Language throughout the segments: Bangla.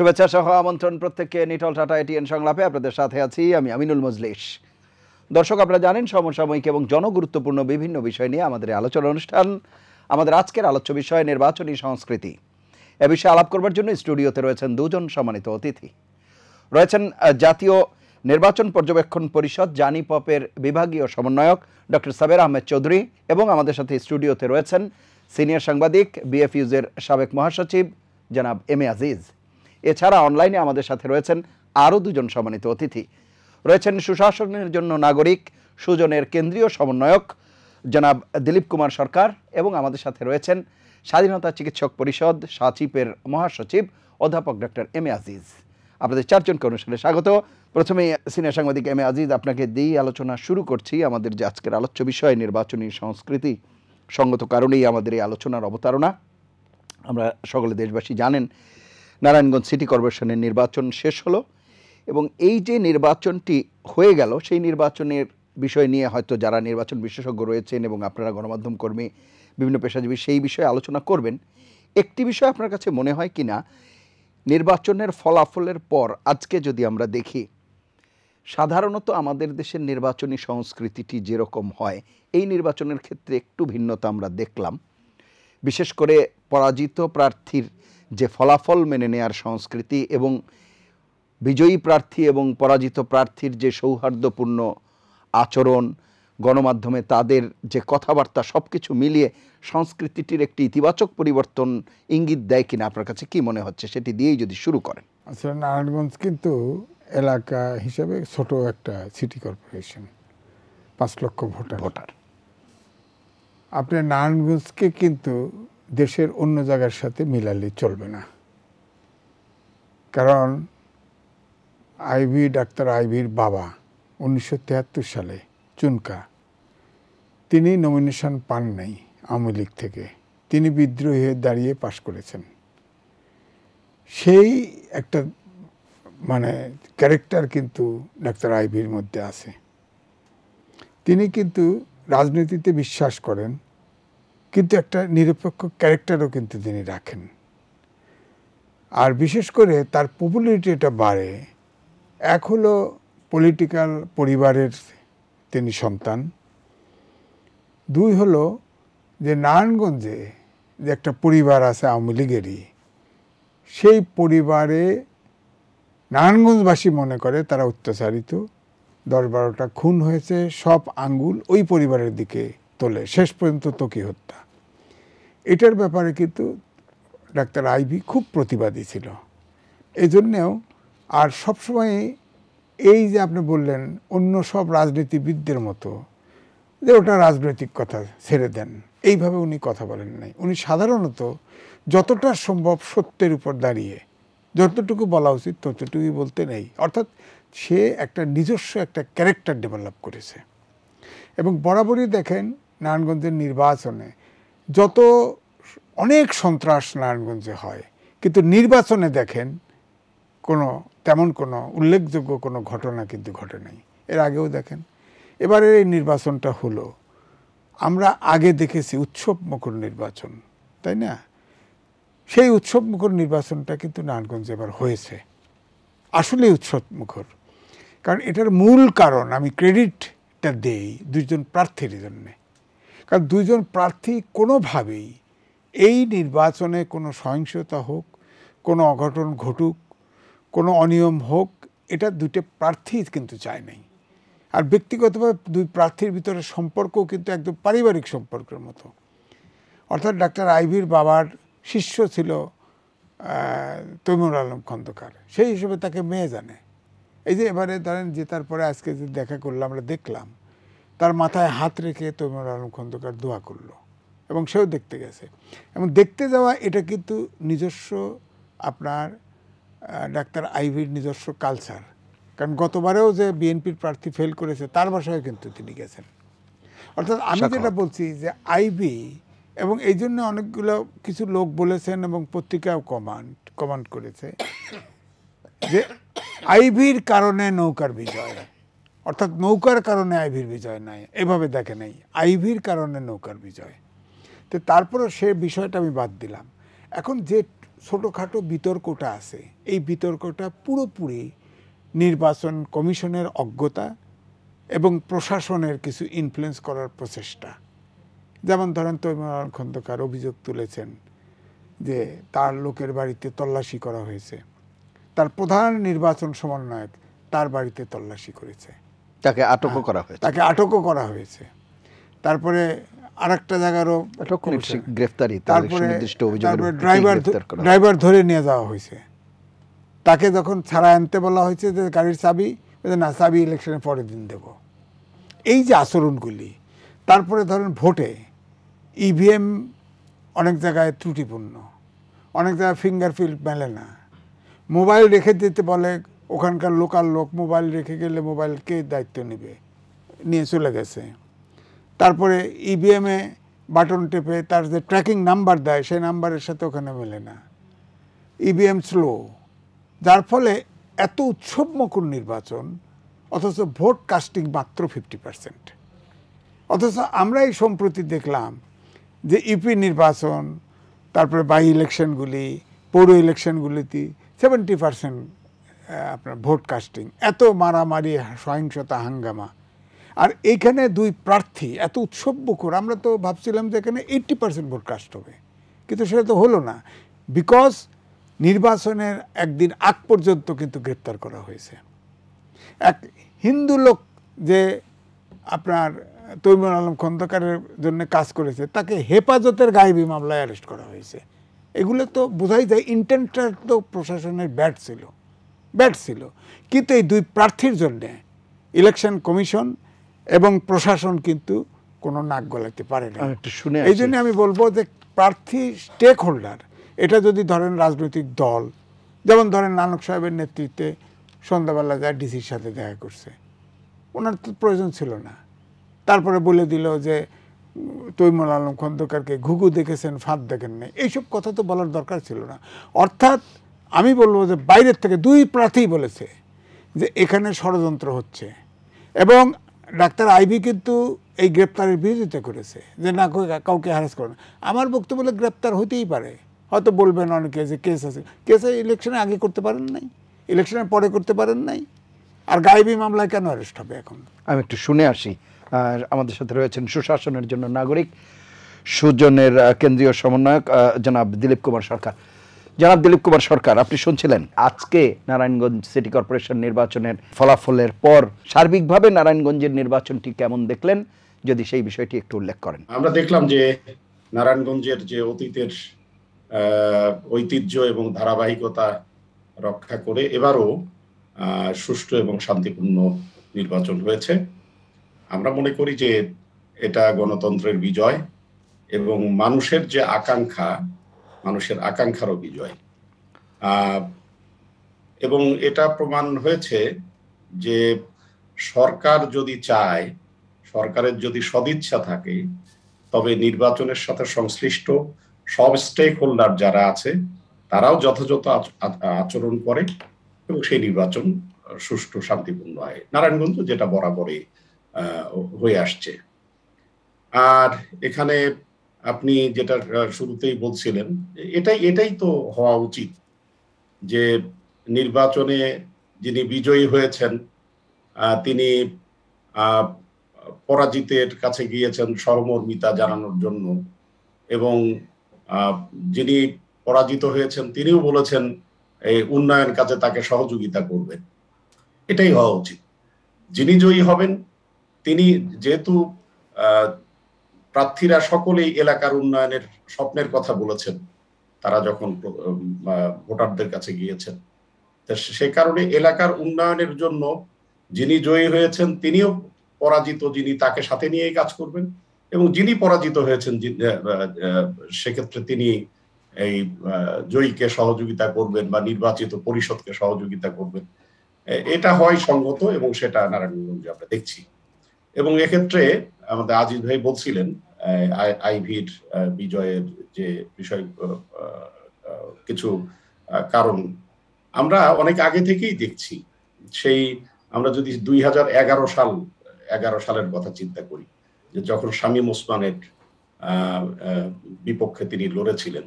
শুভেচ্ছা সহ আমন্ত্রণ প্রত্যেককে নিটল টাটা এটিএন সংলাপে আপনাদের সাথে আছি আমি আমিনুল মজলিস দর্শক আপনারা জানেন সমসাময়িক এবং জনগুরুত্বপূর্ণ বিভিন্ন বিষয় নিয়ে আমাদের আলোচনা অনুষ্ঠান আমাদের আজকের আলোচ্য বিষয় নির্বাচনী সংস্কৃতি এ বিষয়ে আলাপ করবার জন্য স্টুডিওতে রয়েছেন দুজন সম্মানিত অতিথি রয়েছেন জাতীয় নির্বাচন পর্যবেক্ষণ পরিষদ জানি পপের বিভাগীয় সমন্বয়ক ডক্টর সাবের আহমেদ চৌধুরী এবং আমাদের সাথে স্টুডিওতে রয়েছেন সিনিয়র সাংবাদিক বিএফইউজের সাবেক মহাসচিব জনাব এম এ আজিজ এছাড়া অনলাইনে আমাদের সাথে রয়েছেন আরও দুজন সম্মানিত অতিথি রয়েছেন সুশাসনের জন্য নাগরিক সুজনের কেন্দ্রীয় সমন্বয়ক জনাব দিলীপ কুমার সরকার এবং আমাদের সাথে রয়েছেন স্বাধীনতা চিকিৎসক পরিষদ সাচিপের মহাসচিব অধ্যাপক ডক্টর এম এ আজিজ আপনাদের চারজনকে অনুষ্ঠানে স্বাগত প্রথমে সিনিয়র সাংবাদিক এম এ আজিজ আপনাকে দিয়েই আলোচনা শুরু করছি আমাদের যে আজকের আলোচ্য বিষয় নির্বাচনী সংস্কৃতি সঙ্গত কারণেই আমাদের এই আলোচনার অবতারণা আমরা সকলে দেশবাসী জানেন নারায়ণগঞ্জ সিটি কর্পোরেশনের নির্বাচন শেষ হলো এবং এই যে নির্বাচনটি হয়ে গেল সেই নির্বাচনের বিষয় নিয়ে হয়তো যারা নির্বাচন বিশেষজ্ঞ রয়েছেন এবং আপনারা গণমাধ্যম কর্মী বিভিন্ন পেশাজীবী সেই বিষয়ে আলোচনা করবেন একটি বিষয় আপনার কাছে মনে হয় কি না নির্বাচনের ফলাফলের পর আজকে যদি আমরা দেখি সাধারণত আমাদের দেশের নির্বাচনী সংস্কৃতিটি যেরকম হয় এই নির্বাচনের ক্ষেত্রে একটু ভিন্নতা আমরা দেখলাম বিশেষ করে পরাজিত প্রার্থীর যে ফলাফল মেনে নেয়ার সংস্কৃতি এবং বিজয়ী প্রার্থী এবং পরাজিত প্রার্থীর যে সৌহার্দ্যপূর্ণ আচরণ গণমাধ্যমে তাদের যে কথাবার্তা সব কিছু মিলিয়ে সংস্কৃতিটির একটি ইতিবাচক পরিবর্তন ইঙ্গিত দেয় কিনা আপনার কাছে কি মনে হচ্ছে সেটি দিয়েই যদি শুরু করেন আসলে নারায়ণগঞ্জ কিন্তু এলাকা হিসেবে ছোট একটা সিটি কর্পোরেশন পাঁচ লক্ষ ভোটার ভোটার আপনার নারায়ণগঞ্জকে কিন্তু দেশের অন্য জায়গার সাথে মিলালে চলবে না কারণ আইবি ডাক্তার আইবির বাবা উনিশশো সালে চুনকা তিনি নমিনেশন পান নাই আওয়ামী লীগ থেকে তিনি বিদ্রোহী হয়ে দাঁড়িয়ে পাশ করেছেন সেই একটা মানে ক্যারেক্টার কিন্তু ডাক্তার আইভির মধ্যে আছে তিনি কিন্তু রাজনীতিতে বিশ্বাস করেন কিন্তু একটা নিরপেক্ষ ক্যারেক্টারও কিন্তু তিনি রাখেন আর বিশেষ করে তার পপুলারিটি এটা বাড়ে এক হলো পলিটিক্যাল পরিবারের তিনি সন্তান দুই হলো যে নারায়ণগঞ্জে যে একটা পরিবার আছে আওয়ামী লীগেরই সেই পরিবারে নারায়ণগঞ্জবাসী মনে করে তারা অত্যাচারিত দশ বারোটা খুন হয়েছে সব আঙ্গুল ওই পরিবারের দিকে তোলে শেষ পর্যন্ত তোকি হত্যা এটার ব্যাপারে কিন্তু ডাক্তার আইভি খুব প্রতিবাদী ছিল এই জন্যেও আর সবসময় এই যে আপনি বললেন অন্য সব রাজনীতিবিদদের মতো যে ওটা রাজনৈতিক কথা ছেড়ে দেন এইভাবে উনি কথা বলেন নাই উনি সাধারণত যতটা সম্ভব সত্যের উপর দাঁড়িয়ে যতটুকু বলা উচিত ততটুকুই বলতে নেই অর্থাৎ সে একটা নিজস্ব একটা ক্যারেক্টার ডেভেলপ করেছে এবং বরাবরই দেখেন নারায়ণগঞ্জের নির্বাচনে যত অনেক সন্ত্রাস নারায়ণগঞ্জে হয় কিন্তু নির্বাচনে দেখেন কোনো তেমন কোনো উল্লেখযোগ্য কোনো ঘটনা কিন্তু ঘটে নাই এর আগেও দেখেন এবারের এই নির্বাচনটা হলো আমরা আগে দেখেছি উৎসব মুখর নির্বাচন তাই না সেই উৎসব মুখর নির্বাচনটা কিন্তু নারায়ণগঞ্জে এবার হয়েছে আসলে উৎসব মুখর কারণ এটার মূল কারণ আমি ক্রেডিটটা দেই দুজন প্রার্থীর জন্যে কারণ দুজন প্রার্থী কোনোভাবেই এই নির্বাচনে কোনো সহিংসতা হোক কোনো অঘটন ঘটুক কোনো অনিয়ম হোক এটা দুটো প্রার্থী কিন্তু চায় নাই আর ব্যক্তিগতভাবে দুই প্রার্থীর ভিতরে সম্পর্ক কিন্তু একদম পারিবারিক সম্পর্কের মতো অর্থাৎ ডাক্তার আইভির বাবার শিষ্য ছিল তৈমুর আলম খন্দকার সেই হিসেবে তাকে মেয়ে জানে এই যে এবারে ধরেন যে তারপরে আজকে যে দেখা করলাম আমরা দেখলাম তার মাথায় হাত রেখে তৈমুর আলম খন্দকার দোয়া করলো এবং সেও দেখতে গেছে এবং দেখতে যাওয়া এটা কিন্তু নিজস্ব আপনার ডাক্তার আইভির নিজস্ব কালচার কারণ গতবারেও যে বিএনপির প্রার্থী ফেল করেছে তার বাসায় কিন্তু তিনি গেছেন অর্থাৎ আমি যেটা বলছি যে আইবি এবং এই জন্য অনেকগুলো কিছু লোক বলেছেন এবং পত্রিকাও কমান্ড কমান্ড করেছে যে আইবির কারণে নৌকার বিজয় অর্থাৎ নৌকার কারণে আইভির বিজয় নাই এভাবে দেখে নাই আইভির কারণে নৌকার বিজয় তো তারপরে সে বিষয়টা আমি বাদ দিলাম এখন যে ছোটোখাটো বিতর্কটা আছে এই বিতর্কটা পুরোপুরি নির্বাচন কমিশনের অজ্ঞতা এবং প্রশাসনের কিছু ইনফ্লুয়েন্স করার প্রচেষ্টা যেমন ধরেন তৈমার খন্দকার অভিযোগ তুলেছেন যে তার লোকের বাড়িতে তল্লাশি করা হয়েছে তার প্রধান নির্বাচন সমন্বয়ক তার বাড়িতে তল্লাশি করেছে তাকে আটকও হ্যাঁ, করা হয়েছে তাকে আটকও করা হয়েছে তারপরে আরেকটা জায়গারও গ্রেফতারি তারপরে তারপরে ড্রাইভার ড্রাইভার ধরে নিয়ে যাওয়া হয়েছে তাকে যখন ছাড়া আনতে বলা হয়েছে যে গাড়ির চাবি না চাবি ইলেকশনের পরের দিন দেব এই যে আচরণগুলি তারপরে ধরেন ভোটে ইভিএম e অনেক জায়গায় ত্রুটিপূর্ণ অনেক জায়গায় ফিঙ্গারপ্রিন্ট মেলে না মোবাইল রেখে দিতে বলে ওখানকার লোকাল লোক মোবাইল রেখে গেলে মোবাইলকে দায়িত্ব নেবে নিয়ে চলে গেছে তারপরে ইভিএমে e বাটন টেপে তার যে ট্র্যাকিং নাম্বার দেয় সেই নাম্বারের সাথে ওখানে মেলে না ইভিএম e স্লো যার ফলে এত উৎসবমুখর নির্বাচন অথচ ভোট কাস্টিং মাত্র ফিফটি পার্সেন্ট অথচ আমরা এই সম্প্রতি দেখলাম যে ইপি e নির্বাচন তারপরে বাই ইলেকশনগুলি পৌর ইলেকশনগুলিতে সেভেন্টি পার্সেন্ট আপনার ভোট কাস্টিং এত মারামারি সহিংসতা হাঙ্গামা আর এখানে দুই প্রার্থী এত উৎসব বুকুর আমরা তো ভাবছিলাম যে এখানে এইট্টি পার্সেন্ট ভোট কাস্ট হবে কিন্তু সেটা তো হলো না বিকজ নির্বাচনের একদিন আগ পর্যন্ত কিন্তু গ্রেপ্তার করা হয়েছে এক হিন্দু লোক যে আপনার তৈমুর আলম খন্দকারের জন্য কাজ করেছে তাকে হেফাজতের গায়েবী মামলায় অ্যারেস্ট করা হয়েছে এগুলো তো বোঝাই যায় ইন্টেন্টার তো প্রশাসনের ব্যাট ছিল ব্যাট ছিল কিন্তু এই দুই প্রার্থীর জন্যে ইলেকশন কমিশন এবং প্রশাসন কিন্তু কোনো নাক গলাতে পারে না শুনে এই জন্য আমি বলবো যে প্রার্থী স্টেক হোল্ডার এটা যদি ধরেন রাজনৈতিক দল যেমন ধরেন নানক সাহেবের নেতৃত্বে সন্ধ্যাবেলা যায় ডিসির সাথে দেখা করছে ওনার তো প্রয়োজন ছিল না তারপরে বলে দিল যে তৈমুল আলম খন্দকারকে ঘুঘু দেখেছেন ফাঁদ দেখেন না এইসব কথা তো বলার দরকার ছিল না অর্থাৎ আমি বলবো যে বাইরের থেকে দুই প্রার্থী বলেছে যে এখানে ষড়যন্ত্র হচ্ছে এবং ডাক্তার আইবি কিন্তু এই গ্রেপ্তারের বিরোধিতা করেছে যে না কাউকে হ্যারাস করে আমার বক্তব্য বলে গ্রেপ্তার হতেই পারে হয়তো বলবেন অনেকে যে কেস আছে কেসে ইলেকশনে আগে করতে পারেন নাই ইলেকশনের পরে করতে পারেন নাই আর গাইবি মামলায় কেন অ্যারেস্ট হবে এখন আমি একটু শুনে আসি আর আমাদের সাথে রয়েছেন সুশাসনের জন্য নাগরিক সুজনের কেন্দ্রীয় সমন্বয়ক জনাব দিলীপ কুমার সরকার জনাব দিলীপ কুমার সরকার আপনি শুনছিলেন আজকে নারায়ণগঞ্জ সিটি কর্পোরেশন নির্বাচনের ফলাফলের পর সার্বিকভাবে নারায়ণগঞ্জের নির্বাচনটি কেমন দেখলেন যদি সেই বিষয়টি একটু উল্লেখ করেন আমরা দেখলাম যে নারায়ণগঞ্জের যে অতীতের ঐতিহ্য এবং ধারাবাহিকতা রক্ষা করে এবারও সুষ্ঠু এবং শান্তিপূর্ণ নির্বাচন হয়েছে আমরা মনে করি যে এটা গণতন্ত্রের বিজয় এবং মানুষের যে আকাঙ্ক্ষা মানুষের আকাঙ্ক্ষারও বিজয় এবং এটা প্রমাণ হয়েছে যে সরকার যদি চায় সরকারের যদি সদিচ্ছা থাকে তবে নির্বাচনের সাথে সংশ্লিষ্ট সব স্টেক হোল্ডার যারা আছে তারাও যথাযথ আচরণ করে এবং সেই নির্বাচন সুষ্ঠু শান্তিপূর্ণ হয় নারায়ণগঞ্জ যেটা বরাবরই হয়ে আসছে আর এখানে আপনি যেটা শুরুতেই বলছিলেন এটাই এটাই তো হওয়া উচিত যে নির্বাচনে যিনি বিজয়ী হয়েছেন তিনি পরাজিতের কাছে গিয়েছেন সহমর্মিতা জানানোর জন্য এবং যিনি পরাজিত হয়েছেন তিনিও বলেছেন এই উন্নয়ন কাজে তাকে সহযোগিতা করবে এটাই হওয়া উচিত যিনি জয়ী হবেন তিনি যেহেতু প্রার্থীরা সকলেই এলাকার উন্নয়নের স্বপ্নের কথা বলেছেন তারা যখন ভোটারদের কাছে গিয়েছেন সে কারণে এলাকার উন্নয়নের জন্য যিনি জয়ী হয়েছেন তিনিও পরাজিত যিনি তাকে সাথে নিয়ে কাজ করবেন এবং যিনি পরাজিত হয়েছেন সেক্ষেত্রে তিনি এই জয়ীকে সহযোগিতা করবেন বা নির্বাচিত পরিষদকে সহযোগিতা করবেন এটা হয় সঙ্গত এবং সেটা নারায়ণগঞ্জে আমরা দেখছি এবং এক্ষেত্রে আমাদের আজিজ ভাই বলছিলেন আইভির বিজয়ের যে বিষয় কিছু কারণ আমরা অনেক আগে থেকেই দেখছি সেই আমরা যদি দুই হাজার এগারো সাল এগারো সালের কথা চিন্তা করি যে যখন শামীম ওসমানের বিপক্ষে তিনি লড়েছিলেন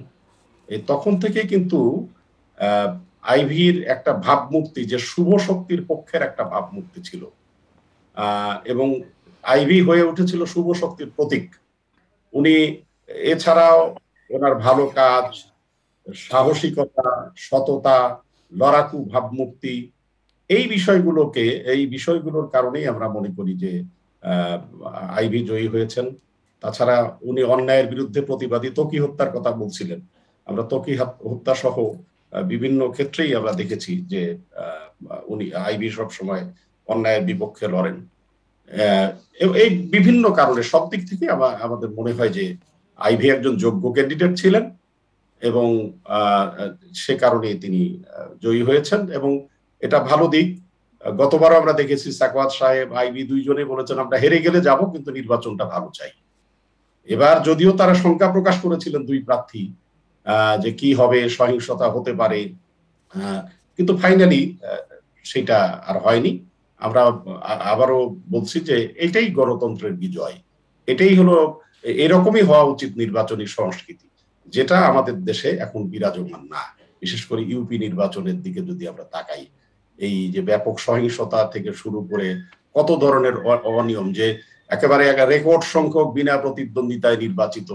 এই তখন থেকে কিন্তু আইভির একটা ভাবমূর্তি যে শুভ শক্তির পক্ষের একটা ভাবমূর্তি ছিল এবং আইভি হয়ে উঠেছিল শুভ শক্তির প্রতীক উনি এছাড়াও ওনার ভালো কাজ সাহসিকতা সততা লড়াকু ভাবমূর্তি এই বিষয়গুলোকে এই বিষয়গুলোর কারণেই আমরা মনে করি যে আইভি জয়ী হয়েছেন তাছাড়া উনি অন্যায়ের বিরুদ্ধে প্রতিবাদী তকি হত্যার কথা বলছিলেন আমরা তকি হত্যা সহ বিভিন্ন ক্ষেত্রেই আমরা দেখেছি যে উনি আইভি সবসময় অন্যায়ের বিপক্ষে লড়েন এই বিভিন্ন কারণে সব দিক থেকে আমাদের মনে হয় যে আইভি একজন যোগ্য ক্যান্ডিডেট ছিলেন এবং সে কারণে তিনি জয়ী হয়েছেন এবং এটা ভালো দিক গতবারও আমরা দেখেছি সাকওয়াত সাহেব আইভি দুইজনে বলেছেন আমরা হেরে গেলে যাব কিন্তু নির্বাচনটা ভালো চাই এবার যদিও তারা শঙ্কা প্রকাশ করেছিলেন দুই প্রার্থী যে কি হবে সহিংসতা হতে পারে কিন্তু ফাইনালি সেটা আর হয়নি আমরা আবারও বলছি যে এটাই গণতন্ত্রের বিজয় এটাই হলো এরকমই হওয়া উচিত নির্বাচনী সংস্কৃতি যেটা আমাদের দেশে এখন বিরাজমান না বিশেষ করে ইউপি নির্বাচনের দিকে যদি আমরা তাকাই এই যে ব্যাপক সহিংসতা থেকে শুরু করে কত ধরনের অনিয়ম যে একেবারে রেকর্ড সংখ্যক বিনা প্রতিদ্বন্দ্বিতায় নির্বাচিত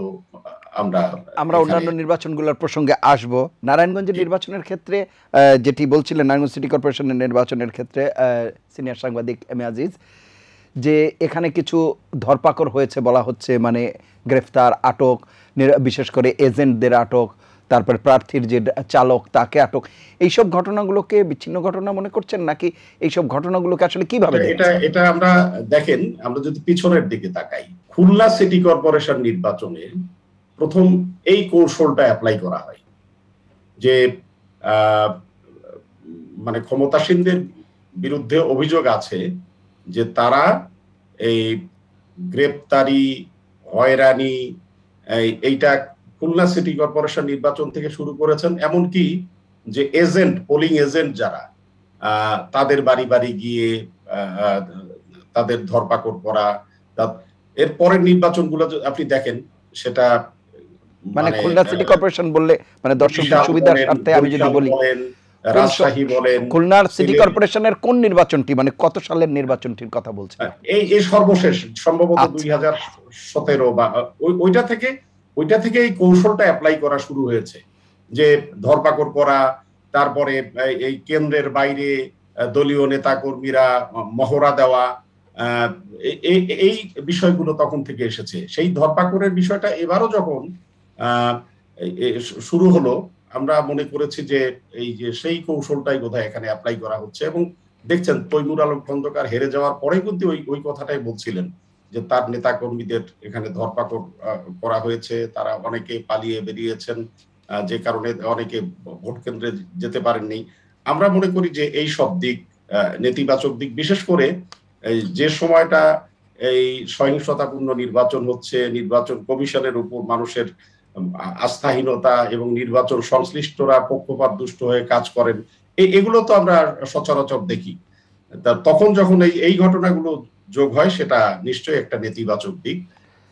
আমরা অন্যান্য নির্বাচনগুলোর প্রসঙ্গে আসব নারায়ণগঞ্জের নির্বাচনের ক্ষেত্রে যেটি বলছিলেন নারায়ণগঞ্জ সিটি কর্পোরেশনের নির্বাচনের ক্ষেত্রে সিনিয়র সাংবাদিক এম আজিজ যে এখানে কিছু ধরপাকড় হয়েছে বলা হচ্ছে মানে গ্রেফতার আটক বিশেষ করে এজেন্টদের আটক তারপর প্রার্থীর যে চালক তাকে আটক এইসব ঘটনাগুলোকে বিচ্ছিন্ন ঘটনা মনে করছেন নাকি এইসব ঘটনাগুলোকে আসলে কিভাবে এটা এটা আমরা দেখেন আমরা যদি পিছনের দিকে তাকাই খুলনা সিটি কর্পোরেশন নির্বাচনে প্রথম এই কৌশলটা অ্যাপ্লাই করা হয় যে মানে ক্ষমতাসীনদের বিরুদ্ধে অভিযোগ আছে যে তারা এই গ্রেপ্তারি হয়রানি এইটা খুলনা সিটি কর্পোরেশন নির্বাচন থেকে শুরু করেছেন এমনকি যে এজেন্ট পোলিং এজেন্ট যারা তাদের বাড়ি বাড়ি গিয়ে তাদের ধরপাকড় করা এর পরের নির্বাচনগুলো আপনি দেখেন সেটা মানে, মানে খুলনা সিটি কর্পোরেশন বললে মানে দর্শকদের সুবিধার স্বার্থে আমি যদি বলি রাজশাহী বলেন খুলনার সিটি কর্পোরেশনের কোন নির্বাচনটি মানে কত সালের নির্বাচনটির কথা বলছেন এই এই সর্বশেষ সম্ভবত আচ্ছা। দুই হাজার সতেরো বা ওইটা থেকে ওইটা থেকে এই কৌশলটা অ্যাপ্লাই করা শুরু হয়েছে যে ধরপাকড় করা তারপরে এই কেন্দ্রের বাইরে দলীয় নেতা কর্মীরা মহড়া দেওয়া এই বিষয়গুলো তখন থেকে এসেছে সেই ধরপাকড়ের বিষয়টা এবারও যখন শুরু হলো আমরা মনে করেছি যে এই যে সেই কৌশলটাই বোধহয় এখানে অ্যাপ্লাই করা হচ্ছে এবং দেখছেন তৈমুর আলম খন্দকার হেরে যাওয়ার পরে কিন্তু ওই ওই কথাটাই বলছিলেন যে তার নেতা কর্মীদের এখানে ধরপাকড় করা হয়েছে তারা অনেকে পালিয়ে বেরিয়েছেন যে কারণে অনেকে ভোট কেন্দ্রে যেতে পারেননি আমরা মনে করি যে এই সব দিক নেতিবাচক দিক বিশেষ করে যে সময়টা এই সহিংসতাপূর্ণ নির্বাচন হচ্ছে নির্বাচন কমিশনের উপর মানুষের আস্থাহীনতা এবং নির্বাচন সংশ্লিষ্টরা পক্ষপাত দুষ্ট হয়ে কাজ করেন এগুলো তো আমরা সচরাচর দেখি তা তখন যখন এই এই ঘটনাগুলো যোগ হয় সেটা নিশ্চয়ই একটা নেতিবাচক দিক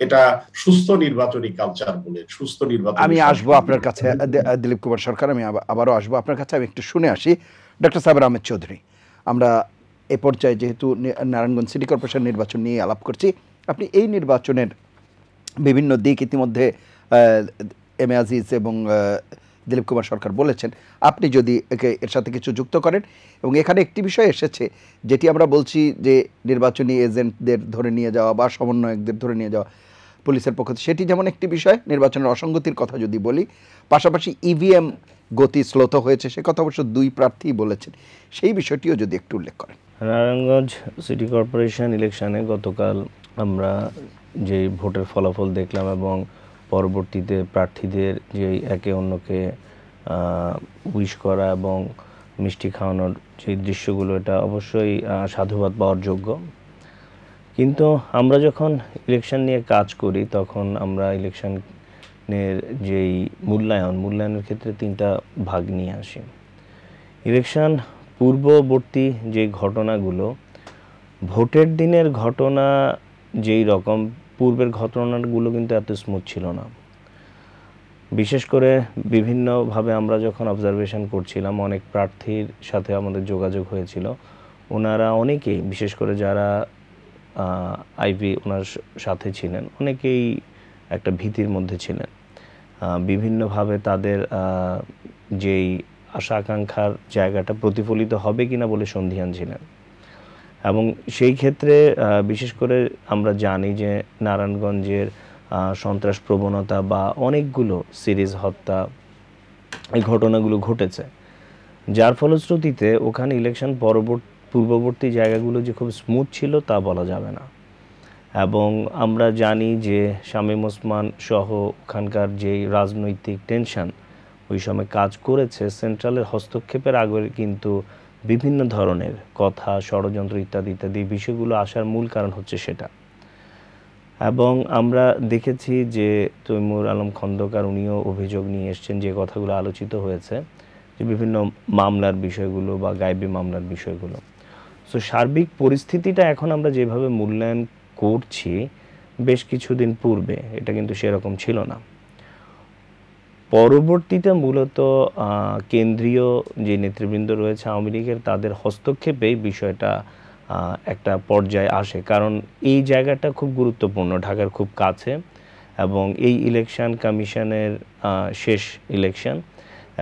এটা সুস্থ নির্বাচনী কালচার বলে সুস্থ নির্বাচন আমি আসবো আপনার কাছে দিলীপ কুমার সরকার আমি আবারও আসবো আপনার কাছে আমি একটু শুনে আসি ডক্টর সাবের আহমেদ চৌধুরী আমরা এ পর্যায়ে যেহেতু নারায়ণগঞ্জ সিটি কর্পোরেশন নির্বাচন নিয়ে আলাপ করছি আপনি এই নির্বাচনের বিভিন্ন দিক ইতিমধ্যে এম আজিজ এবং দিলীপ কুমার সরকার বলেছেন আপনি যদি একে এর সাথে কিছু যুক্ত করেন এবং এখানে একটি বিষয় এসেছে যেটি আমরা বলছি যে নির্বাচনী এজেন্টদের ধরে নিয়ে যাওয়া বা সমন্বয়কদের ধরে নিয়ে যাওয়া পুলিশের পক্ষ থেকে সেটি যেমন একটি বিষয় নির্বাচনের অসঙ্গতির কথা যদি বলি পাশাপাশি ইভিএম গতি শ্লোত হয়েছে সে কথা অবশ্য দুই প্রার্থী বলেছেন সেই বিষয়টিও যদি একটু উল্লেখ করেন নারায়ণগঞ্জ সিটি কর্পোরেশন ইলেকশনে গতকাল আমরা যে ভোটের ফলাফল দেখলাম এবং পরবর্তীতে প্রার্থীদের যে একে অন্যকে উইশ করা এবং মিষ্টি খাওয়ানোর যে দৃশ্যগুলো এটা অবশ্যই সাধুবাদ পাওয়ার যোগ্য কিন্তু আমরা যখন ইলেকশন নিয়ে কাজ করি তখন আমরা ইলেকশনের যেই মূল্যায়ন মূল্যায়নের ক্ষেত্রে তিনটা ভাগ নিয়ে আসি ইলেকশন পূর্ববর্তী যে ঘটনাগুলো ভোটের দিনের ঘটনা যেই রকম পূর্বের ঘটনাগুলো কিন্তু এত স্মুথ ছিল না বিশেষ করে বিভিন্নভাবে আমরা যখন অবজারভেশন করছিলাম অনেক প্রার্থীর সাথে আমাদের যোগাযোগ হয়েছিল ওনারা অনেকেই বিশেষ করে যারা আইভি ওনার সাথে ছিলেন অনেকেই একটা ভীতির মধ্যে ছিলেন বিভিন্নভাবে তাদের যেই আশা আকাঙ্ক্ষার জায়গাটা প্রতিফলিত হবে কিনা বলে সন্ধিহান ছিলেন এবং সেই ক্ষেত্রে বিশেষ করে আমরা জানি যে নারায়ণগঞ্জের সন্ত্রাস প্রবণতা বা অনেকগুলো সিরিজ হত্যা এই ঘটনাগুলো ঘটেছে যার ফলশ্রুতিতে ওখানে ইলেকশন পরবর্তী পূর্ববর্তী জায়গাগুলো যে খুব স্মুথ ছিল তা বলা যাবে না এবং আমরা জানি যে শামীম ওসমান সহ ওখানকার যেই রাজনৈতিক টেনশন ওই সময় কাজ করেছে সেন্ট্রালের হস্তক্ষেপের আগে কিন্তু বিভিন্ন ধরনের কথা ষড়যন্ত্র ইত্যাদি ইত্যাদি বিষয়গুলো আসার মূল কারণ হচ্ছে সেটা এবং আমরা দেখেছি যে তৈমুর আলম খন্দকার উনিও অভিযোগ নিয়ে এসছেন যে কথাগুলো আলোচিত হয়েছে যে বিভিন্ন মামলার বিষয়গুলো বা গায়েবী মামলার বিষয়গুলো সো সার্বিক পরিস্থিতিটা এখন আমরা যেভাবে মূল্যায়ন করছি বেশ কিছুদিন পূর্বে এটা কিন্তু সেরকম ছিল না পরবর্তীতে মূলত কেন্দ্রীয় যে নেতৃবৃন্দ রয়েছে আওয়ামী লীগের তাদের হস্তক্ষেপেই বিষয়টা একটা পর্যায়ে আসে কারণ এই জায়গাটা খুব গুরুত্বপূর্ণ ঢাকার খুব কাছে এবং এই ইলেকশন কমিশনের শেষ ইলেকশন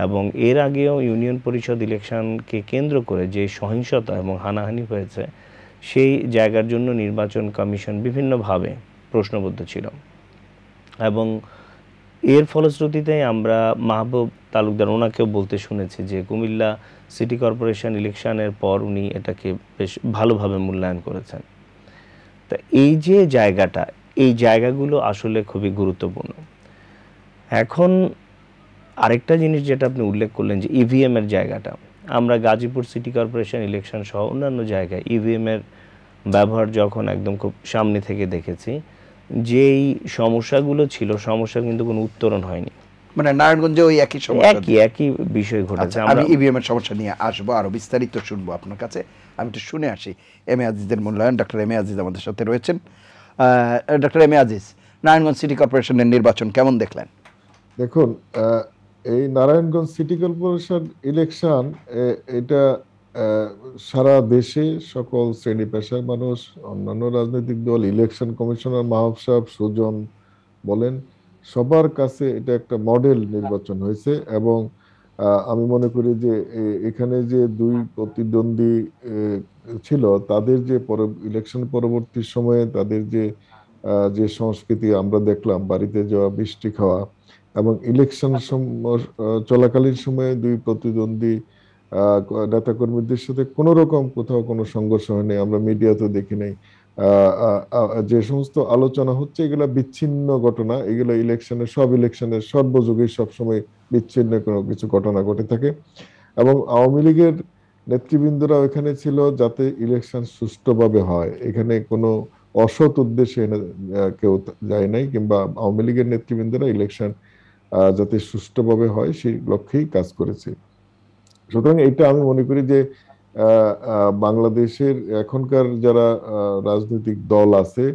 এবং এর আগেও ইউনিয়ন পরিষদ ইলেকশনকে কেন্দ্র করে যে সহিংসতা এবং হানাহানি হয়েছে সেই জায়গার জন্য নির্বাচন কমিশন বিভিন্নভাবে প্রশ্নবদ্ধ ছিল এবং এর ফলশ্রুতিতে আমরা মাহবুব তালুকদার ওনাকেও বলতে শুনেছি যে কুমিল্লা সিটি কর্পোরেশন ইলেকশনের পর উনি এটাকে বেশ ভালোভাবে মূল্যায়ন করেছেন তা এই যে জায়গাটা এই জায়গাগুলো আসলে খুবই গুরুত্বপূর্ণ এখন আরেকটা জিনিস যেটা আপনি উল্লেখ করলেন যে ইভিএমের e জায়গাটা আমরা গাজীপুর সিটি কর্পোরেশন ইলেকশন সহ অন্যান্য জায়গায় ইভিএমের e ব্যবহার যখন একদম খুব সামনে থেকে দেখেছি যেই সমস্যাগুলো ছিল সমস্যা কিন্তু কোনো উত্তরণ হয়নি মানে নারায়ণগঞ্জে ওই একই সমস্যা একই একই বিষয় ঘটেছে আচ্ছা, আমি ইভিএম e এর সমস্যা নিয়ে আসবো আরো বিস্তারিত শুনবো আপনার কাছে আমি একটু শুনে আসি এম এ আজিজের মূল্যায়ন ডক্টর এম এ আজিজ আমাদের সাথে রয়েছেন doctor M A Aziz Narayanganj city কর্পোরেশনের নির্বাচন কেমন দেখলেন দেখুন এই নারায়ণগঞ্জ সিটি কর্পোরেশন ইলেকশন এটা সারা দেশে সকল শ্রেণী পেশার মানুষ অন্যান্য রাজনৈতিক দল ইলেকশন কমিশনার মাহব সাহেব সুজন বলেন সবার কাছে এটা একটা মডেল নির্বাচন হয়েছে এবং আমি মনে করি যে এখানে যে দুই প্রতিদ্বন্দ্বী ছিল তাদের যে ইলেকশন পরবর্তী সময়ে তাদের যে যে সংস্কৃতি আমরা দেখলাম বাড়িতে যাওয়া বৃষ্টি খাওয়া এবং ইলেকশন চলাকালীন সময়ে দুই প্রতিদ্বন্দ্বী নেতাকর্মীদের সাথে কোনো রকম কোথাও কোনো সংঘর্ষ হয়নি আমরা মিডিয়াতেও দেখি নাই যে সমস্ত আলোচনা হচ্ছে এগুলা বিচ্ছিন্ন ঘটনা এগুলো ইলেকশনের সব ইলেকশনের সর্বযুগে সবসময় বিচ্ছিন্ন কোনো কিছু ঘটনা ঘটে থাকে এবং আওয়ামী লীগের নেতৃবৃন্দরা এখানে ছিল যাতে ইলেকশন সুষ্ঠুভাবে হয় এখানে কোনো অসৎ উদ্দেশ্যে কেউ যায় নাই কিংবা আওয়ামী লীগের নেতৃবৃন্দরা ইলেকশন যাতে সুষ্ঠুভাবে হয় সেই লক্ষ্যেই কাজ করেছে সুতরাং এটা আমি মনে করি যে বাংলাদেশের এখনকার যারা রাজনৈতিক দল আছে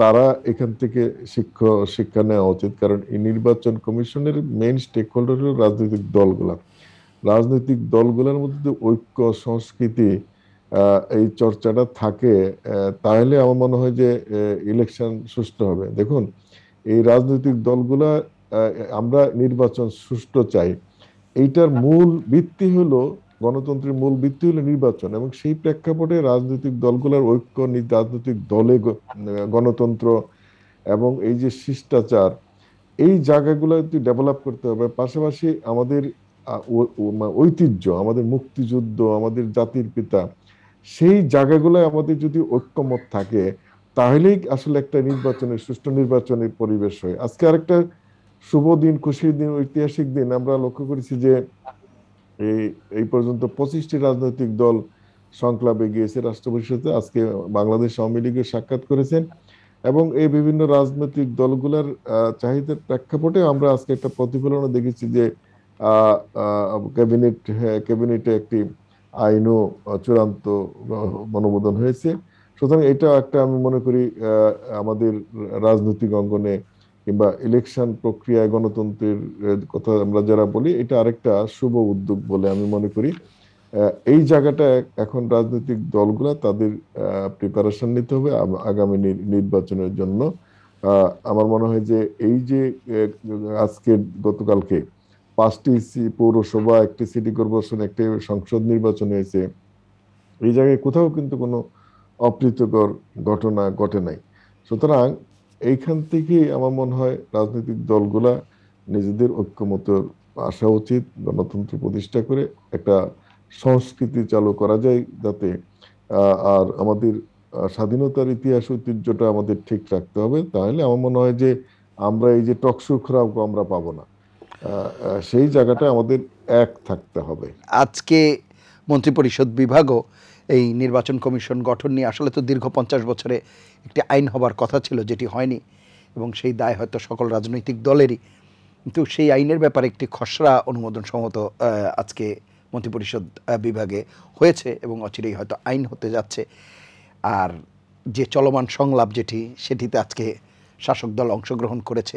তারা এখান থেকে শিক্ষা শিক্ষা নেওয়া উচিত কারণ এই নির্বাচন কমিশনের মেইন স্টেক হোল্ডার হল রাজনৈতিক দলগুলা রাজনৈতিক দলগুলোর মধ্যে ঐক্য সংস্কৃতি এই চর্চাটা থাকে তাহলে আমার মনে হয় যে ইলেকশন সুষ্ঠু হবে দেখুন এই রাজনৈতিক দলগুলা আমরা নির্বাচন সুষ্ঠু চাই এইটার মূল ভিত্তি হলো গণতন্ত্রের মূল ভিত্তি হলো নির্বাচন এবং সেই প্রেক্ষাপটে রাজনৈতিক দলগুলোর ঐক্য রাজনৈতিক দলে গণতন্ত্র এবং এই যে শিষ্টাচার এই জায়গাগুলো ডেভেলপ করতে হবে পাশাপাশি আমাদের ঐতিহ্য আমাদের মুক্তিযুদ্ধ আমাদের জাতির পিতা সেই জায়গাগুলোয় আমাদের যদি ঐক্যমত থাকে তাহলেই আসলে একটা নির্বাচনের সুষ্ঠু নির্বাচনের পরিবেশ হয় আজকে আরেকটা শুভ দিন খুশির দিন ঐতিহাসিক দিন আমরা লক্ষ্য করেছি যে এই এই পর্যন্ত পঁচিশটি রাজনৈতিক দল সংক্লাবে গিয়েছে রাষ্ট্রপরিষদে আজকে বাংলাদেশ আওয়ামী লীগের সাক্ষাৎ করেছেন এবং এই বিভিন্ন রাজনৈতিক দলগুলোর চাহিদার প্রেক্ষাপটে আমরা আজকে একটা প্রতিফলনও দেখেছি যে ক্যাবিনেট হ্যাঁ, ক্যাবিনেটে একটি আইনও চূড়ান্ত অনুমোদন হয়েছে সুতরাং এটা একটা আমি মনে করি আমাদের রাজনৈতিক অঙ্গনে কিংবা ইলেকশন প্রক্রিয়ায় গণতন্ত্রের কথা আমরা যারা বলি এটা আরেকটা শুভ উদ্যোগ বলে আমি মনে করি এই জায়গাটা এখন রাজনৈতিক দলগুলা তাদের প্রিপারেশন নিতে হবে আগামী নির্বাচনের জন্য আমার মনে হয় যে এই যে আজকে গতকালকে পাঁচটি পৌরসভা একটি সিটি কর্পোরেশন একটি সংসদ নির্বাচন হয়েছে এই জায়গায় কোথাও কিন্তু কোনো অপ্রীতকর ঘটনা ঘটে নাই সুতরাং এইখান থেকে আমার মনে হয় রাজনৈতিক দলগুলা নিজেদের ঐক্যমত আসা উচিত গণতন্ত্র প্রতিষ্ঠা করে একটা সংস্কৃতি চালু করা যায় যাতে আর আমাদের স্বাধীনতার ইতিহাস ঐতিহ্যটা আমাদের ঠিক রাখতে হবে তাহলে আমার মনে হয় যে আমরা এই যে টকশো খোরাক আমরা পাবো না সেই জায়গাটা আমাদের এক থাকতে হবে আজকে মন্ত্রিপরিষদ বিভাগও এই নির্বাচন কমিশন গঠন নিয়ে আসলে তো দীর্ঘ পঞ্চাশ বছরে একটি আইন হবার কথা ছিল যেটি হয়নি এবং সেই দায় হয়তো সকল রাজনৈতিক দলেরই কিন্তু সেই আইনের ব্যাপারে একটি খসড়া অনুমোদন সম্ভবত আজকে মন্ত্রিপরিষদ বিভাগে হয়েছে এবং অচিরেই হয়তো আইন হতে যাচ্ছে আর যে চলমান সংলাপ যেটি সেটিতে আজকে শাসক দল অংশগ্রহণ করেছে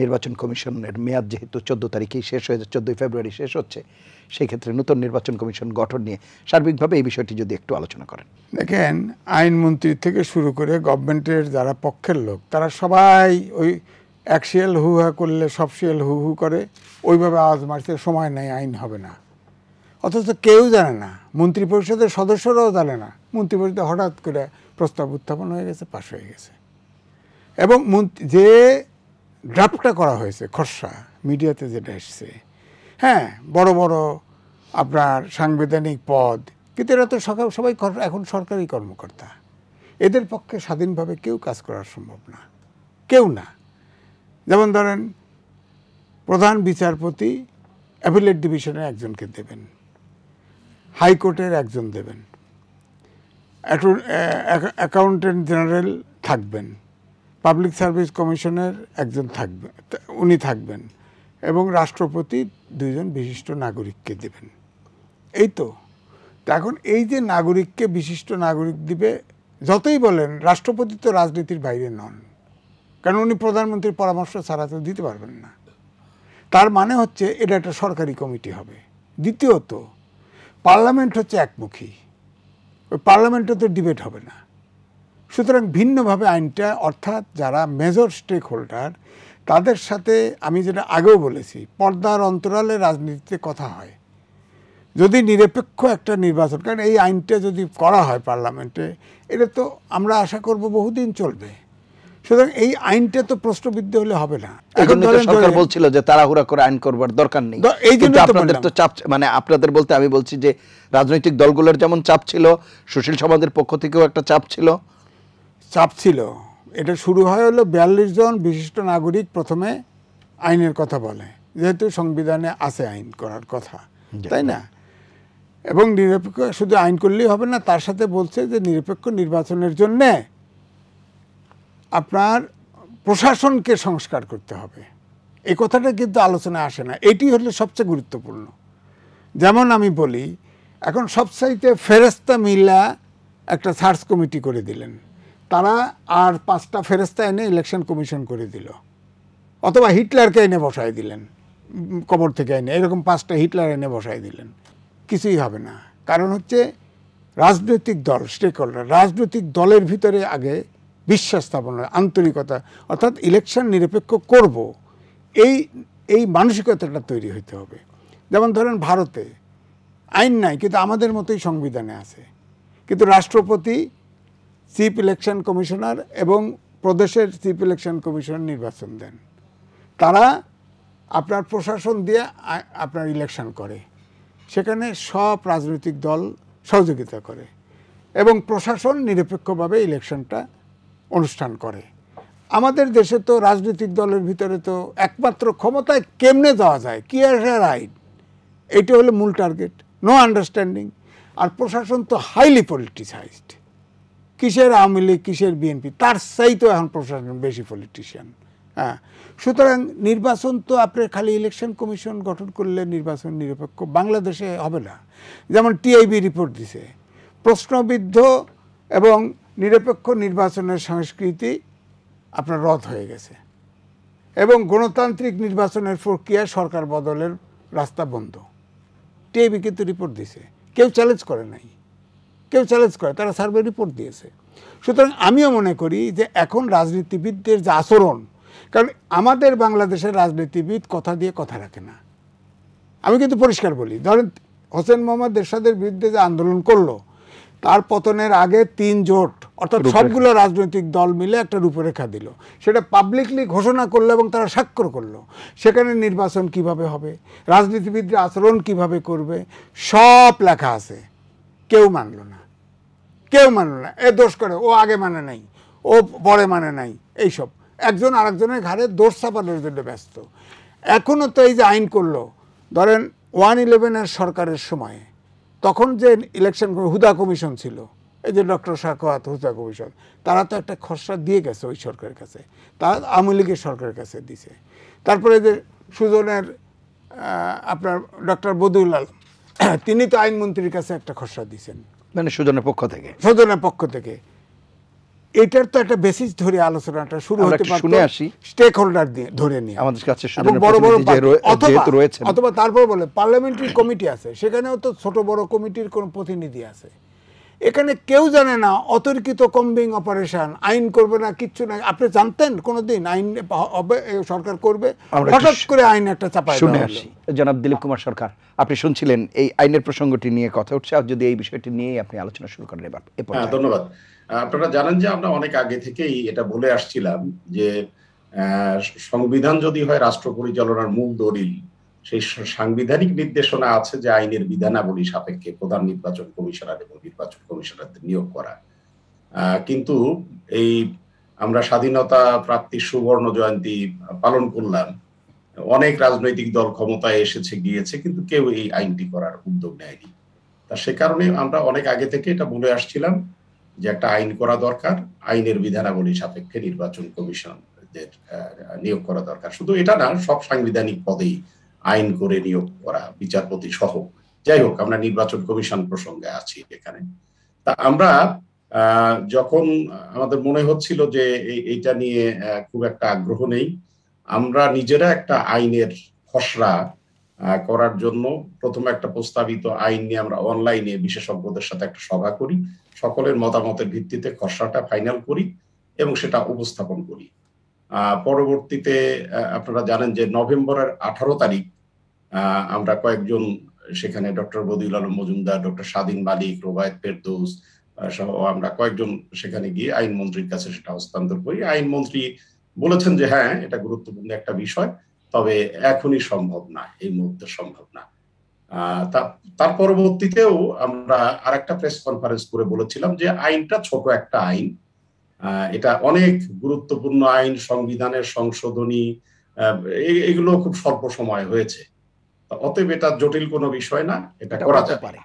নির্বাচন কমিশনের মেয়াদ যেহেতু চোদ্দ তারিখেই শেষ হয়ে চোদ্দোই ফেব্রুয়ারি শেষ হচ্ছে সেই ক্ষেত্রে নতুন নির্বাচন কমিশন গঠন নিয়ে সার্বিকভাবে এই বিষয়টি যদি একটু আলোচনা করেন দেখেন আইনমন্ত্রী থেকে শুরু করে গভর্নমেন্টের যারা পক্ষের লোক তারা সবাই ওই এক শিয়াল হু হা করলে সব শিয়াল হু হু করে ওইভাবে আওয়াজ মারতে সময় নেই আইন হবে না অথচ কেউ জানে না মন্ত্রী পরিষদের সদস্যরাও জানে না মন্ত্রী পরিষদে হঠাৎ করে প্রস্তাব উত্থাপন হয়ে গেছে পাশ হয়ে গেছে এবং যে ড্রাফটটা করা হয়েছে খসড়া মিডিয়াতে যেটা এসছে হ্যাঁ বড় বড় আপনার সাংবিধানিক পদ কিন্তু এরা তো সবাই এখন সরকারি কর্মকর্তা এদের পক্ষে স্বাধীনভাবে কেউ কাজ করা সম্ভব না কেউ না যেমন ধরেন প্রধান বিচারপতি অ্যাপিলেট ডিভিশনের একজনকে দেবেন হাইকোর্টের একজন দেবেন অ্যাকাউন্টেন্ট জেনারেল থাকবেন পাবলিক সার্ভিস কমিশনের একজন থাকবে উনি থাকবেন এবং রাষ্ট্রপতি দুজন বিশিষ্ট নাগরিককে দেবেন এই তো এখন এই যে নাগরিককে বিশিষ্ট নাগরিক দিবে যতই বলেন রাষ্ট্রপতি তো রাজনীতির বাইরে নন কারণ উনি প্রধানমন্ত্রীর পরামর্শ ছাড়া তো দিতে পারবেন না তার মানে হচ্ছে এটা একটা সরকারি কমিটি হবে দ্বিতীয়ত পার্লামেন্ট হচ্ছে একমুখী ওই পার্লামেন্টে তো ডিবেট হবে না সুতরাং ভিন্নভাবে আইনটা অর্থাৎ যারা মেজর স্টেক হোল্ডার তাদের সাথে আমি যেটা আগেও বলেছি পর্দার অন্তরালে রাজনীতিতে কথা হয় যদি নিরপেক্ষ একটা নির্বাচন কারণ এই আইনটা যদি করা হয় পার্লামেন্টে এটা তো আমরা আশা করব বহুদিন চলবে সুতরাং এই আইনটা তো প্রশ্নবিদ্ধ হলে হবে না এখন সরকার বলছিল যে তাড়াহুড়া করে আইন করবার দরকার নেই এই জন্য আপনাদের তো চাপ মানে আপনাদের বলতে আমি বলছি যে রাজনৈতিক দলগুলোর যেমন চাপ ছিল সুশীল সমাজের পক্ষ থেকেও একটা চাপ ছিল চাপ ছিল এটা শুরু হয় হলো বিয়াল্লিশ জন বিশিষ্ট নাগরিক প্রথমে আইনের কথা বলে যেহেতু সংবিধানে আছে আইন করার কথা তাই না এবং নিরপেক্ষ শুধু আইন করলেই হবে না তার সাথে বলছে যে নিরপেক্ষ নির্বাচনের জন্যে আপনার প্রশাসনকে সংস্কার করতে হবে এই কথাটা কিন্তু আলোচনায় আসে না এটি হলে সবচেয়ে গুরুত্বপূর্ণ যেমন আমি বলি এখন সবসাইতে ফেরেস্তা মিল্লা একটা সার্চ কমিটি করে দিলেন তারা আর পাঁচটা ফেরস্তা এনে ইলেকশন কমিশন করে দিল অথবা হিটলারকে এনে বসাই দিলেন কবর থেকে এনে এরকম পাঁচটা হিটলার এনে বসাই দিলেন কিছুই হবে না কারণ হচ্ছে রাজনৈতিক দল স্টেক হোল্ডার রাজনৈতিক দলের ভিতরে আগে বিশ্বাস স্থাপন আন্তরিকতা অর্থাৎ ইলেকশন নিরপেক্ষ করব এই এই মানসিকতাটা তৈরি হইতে হবে যেমন ধরেন ভারতে আইন নাই কিন্তু আমাদের মতোই সংবিধানে আছে কিন্তু রাষ্ট্রপতি চিফ ইলেকশন কমিশনার এবং প্রদেশের চিফ ইলেকশন কমিশন নির্বাচন দেন তারা আপনার প্রশাসন দিয়ে আপনার ইলেকশন করে সেখানে সব রাজনৈতিক দল সহযোগিতা করে এবং প্রশাসন নিরপেক্ষভাবে ইলেকশনটা অনুষ্ঠান করে আমাদের দেশে তো রাজনৈতিক দলের ভিতরে তো একমাত্র ক্ষমতায় কেমনে যাওয়া যায় কি রাইট এইটা হলো মূল টার্গেট নো আন্ডারস্ট্যান্ডিং আর প্রশাসন তো হাইলি পলিটিসাইজড কিসের আওয়ামী লীগ কিসের বিএনপি তার তো এখন প্রশাসন বেশি পলিটিশিয়ান হ্যাঁ সুতরাং নির্বাচন তো আপনার খালি ইলেকশন কমিশন গঠন করলে নির্বাচন নিরপেক্ষ বাংলাদেশে হবে না যেমন টিআইবি রিপোর্ট দিছে প্রশ্নবিদ্ধ এবং নিরপেক্ষ নির্বাচনের সংস্কৃতি আপনার রদ হয়ে গেছে এবং গণতান্ত্রিক নির্বাচনের প্রক্রিয়া সরকার বদলের রাস্তা বন্ধ টিআইবি কিন্তু রিপোর্ট দিছে কেউ চ্যালেঞ্জ করে নাই কেউ চ্যালেঞ্জ করে তারা সার্ভে রিপোর্ট দিয়েছে সুতরাং আমিও মনে করি যে এখন রাজনীতিবিদদের যে আচরণ কারণ আমাদের বাংলাদেশের রাজনীতিবিদ কথা দিয়ে কথা রাখে না আমি কিন্তু পরিষ্কার বলি ধরেন হোসেন মোহাম্মদ দেশাদের বিরুদ্ধে যে আন্দোলন করলো তার পতনের আগে তিন জোট অর্থাৎ সবগুলো রাজনৈতিক দল মিলে একটা রূপরেখা দিল সেটা পাবলিকলি ঘোষণা করলো এবং তারা স্বাক্ষর করলো সেখানে নির্বাচন কিভাবে হবে রাজনীতিবিদরা আচরণ কিভাবে করবে সব লেখা আছে কেউ মানল না কেউ মানে না এ দোষ করে ও আগে মানে নাই ও পরে মানে নাই এইসব একজন আরেকজনের ঘাড়ে দোষ চাপানোর জন্য ব্যস্ত এখনও তো এই যে আইন করলো ধরেন ওয়ান ইলেভেনের সরকারের সময়ে তখন যে ইলেকশন হুদা কমিশন ছিল এই যে ডক্টর সাকোয়াত হুদা কমিশন তারা তো একটা খসড়া দিয়ে গেছে ওই সরকারের কাছে তারা আওয়ামী লীগের সরকারের কাছে দিছে তারপরে যে সুজনের আপনার ডক্টর বদুল আলম তিনি তো আইনমন্ত্রীর কাছে একটা খসড়া দিয়েছেন মানে সুজনের পক্ষ থেকে সুজনের পক্ষ থেকে এটার তো একটা বেসিস ধরে আলোচনাটা শুরু হতে পারে শুনে আসি স্টেক হোল্ডার দিয়ে ধরে নিয়ে আমাদের কাছে সুজনের বড় বড় অথবা রয়েছে অথবা তারপর বলে পার্লামেন্টারি কমিটি আছে সেখানেও তো ছোট বড় কমিটির কোন প্রতিনিধি আছে এখানে কেউ জানে না অতর্কিত কম্বিং অপারেশন আইন করবে না কিচ্ছু না আপনি জানতেন কোনোদিন আইন হবে সরকার করবে হঠাৎ করে আইন একটা চাপায় শুনে আসি জনাব দিলীপ কুমার সরকার আপনি শুনছিলেন এই আইনের প্রসঙ্গটি নিয়ে কথা উঠছে আর যদি এই বিষয়টি নিয়ে আপনি আলোচনা শুরু করেন এবার হ্যাঁ, ধন্যবাদ আপনারা জানেন যে আমরা অনেক আগে থেকেই এটা বলে আসছিলাম যে সংবিধান যদি হয় রাষ্ট্র পরিচালনার মূল দলিল সেই সাংবিধানিক নির্দেশনা আছে যে আইনের বিধানাবলী সাপেক্ষে প্রধান নির্বাচন কমিশনার এবং নির্বাচন কমিশনারদের নিয়োগ করা কিন্তু এই আমরা স্বাধীনতা প্রাপ্তির সুবর্ণ জয়ন্তী পালন করলাম অনেক রাজনৈতিক দল ক্ষমতায় এসেছে গিয়েছে কিন্তু কেউ এই আইনটি করার উদ্যোগ নেয়নি তা সে কারণে আমরা অনেক আগে থেকে এটা বলে আসছিলাম যে একটা আইন করা দরকার আইনের বিধানাবলী সাপেক্ষে নির্বাচন কমিশনদের নিয়োগ করা দরকার শুধু এটা না সব সাংবিধানিক পদেই আইন করে নিয়োগ করা বিচারপতি সহ যাই হোক আমরা নির্বাচন কমিশন প্রসঙ্গে আছি এখানে তা আমরা যখন আমাদের মনে হচ্ছিল যে এইটা নিয়ে খুব একটা আগ্রহ নেই আমরা নিজেরা একটা আইনের খসড়া করার জন্য প্রথমে একটা প্রস্তাবিত আইন নিয়ে আমরা অনলাইনে বিশেষজ্ঞদের সাথে একটা সভা করি সকলের মতামতের ভিত্তিতে খসড়াটা ফাইনাল করি এবং সেটা উপস্থাপন করি পরবর্তীতে আপনারা জানেন যে নভেম্বরের আঠারো তারিখ আমরা কয়েকজন সেখানে ডক্টর বদিউল আলম মজুমদার ডক্টর স্বাধীন মালিক রোবায়ত ফেরদৌস সহ আমরা কয়েকজন সেখানে গিয়ে আইনমন্ত্রীর কাছে সেটা হস্তান্তর করি আইনমন্ত্রী বলেছেন যে হ্যাঁ এটা গুরুত্বপূর্ণ একটা বিষয় তবে এখনই সম্ভব না এই মুহূর্তে সম্ভব না তার পরবর্তীতেও আমরা আর একটা প্রেস কনফারেন্স করে বলেছিলাম যে আইনটা ছোট একটা আইন এটা অনেক গুরুত্বপূর্ণ আইন সংবিধানের সংশোধনী এগুলো খুব স্বল্প সময় হয়েছে অতএব এটা জটিল কোনো বিষয় না এটা করা যেতে পারে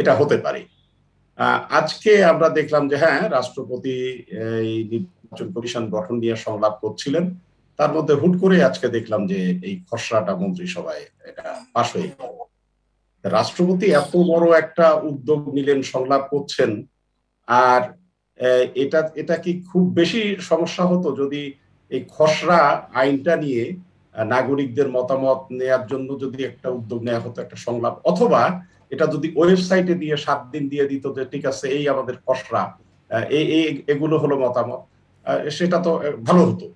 এটা হতে পারে আজকে আমরা দেখলাম যে হ্যাঁ রাষ্ট্রপতি এই নির্বাচন কমিশন গঠন নিয়ে সংলাপ করছিলেন তার মধ্যে হুট করে আজকে দেখলাম যে এই খসড়াটা মন্ত্রিসভায় এটা পাশ হয়ে গেল রাষ্ট্রপতি এত বড় একটা উদ্যোগ নিলেন সংলাপ করছেন আর এটা এটা কি খুব বেশি সমস্যা হতো যদি এই খসড়া আইনটা নিয়ে নাগরিকদের মতামত নেয়ার জন্য যদি একটা উদ্যোগ নেওয়া হতো একটা সংলাপ অথবা এটা যদি ওয়েবসাইটে দিয়ে সাত দিন দিয়ে দিত যে ঠিক আছে এই আমাদের খসড়া এগুলো হলো মতামত সেটা তো ভালো হতো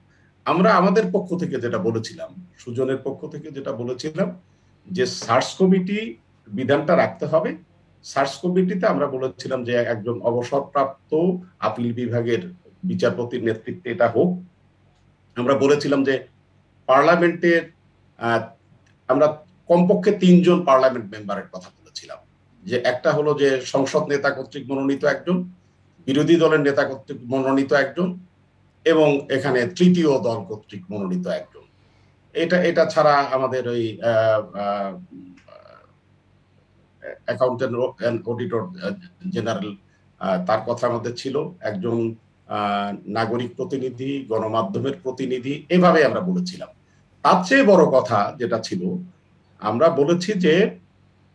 আমরা আমাদের পক্ষ থেকে যেটা বলেছিলাম সুজনের পক্ষ থেকে যেটা বলেছিলাম যে সার্চ কমিটি বিধানটা রাখতে হবে সার্চ কমিটিতে আমরা বলেছিলাম যে একজন অবসরপ্রাপ্ত আপিল বিভাগের বিচারপতির নেতৃত্বে এটা হোক আমরা বলেছিলাম যে পার্লামেন্টের আমরা কমপক্ষে তিনজন পার্লামেন্ট মেম্বারের কথা বলেছিলাম যে একটা হলো যে সংসদ নেতা কর্তৃক মনোনীত একজন বিরোধী দলের নেতা কর্তৃক মনোনীত একজন এবং এখানে তৃতীয় দল কর্তৃক মনোনীত একজন এটা এটা ছাড়া আমাদের ওই অ্যাকাউন্টেন্ট অডিটর জেনারেল তার কথা আমাদের ছিল একজন নাগরিক প্রতিনিধি গণমাধ্যমের প্রতিনিধি এভাবে আমরা বলেছিলাম তার চেয়ে বড় কথা যেটা ছিল আমরা বলেছি যে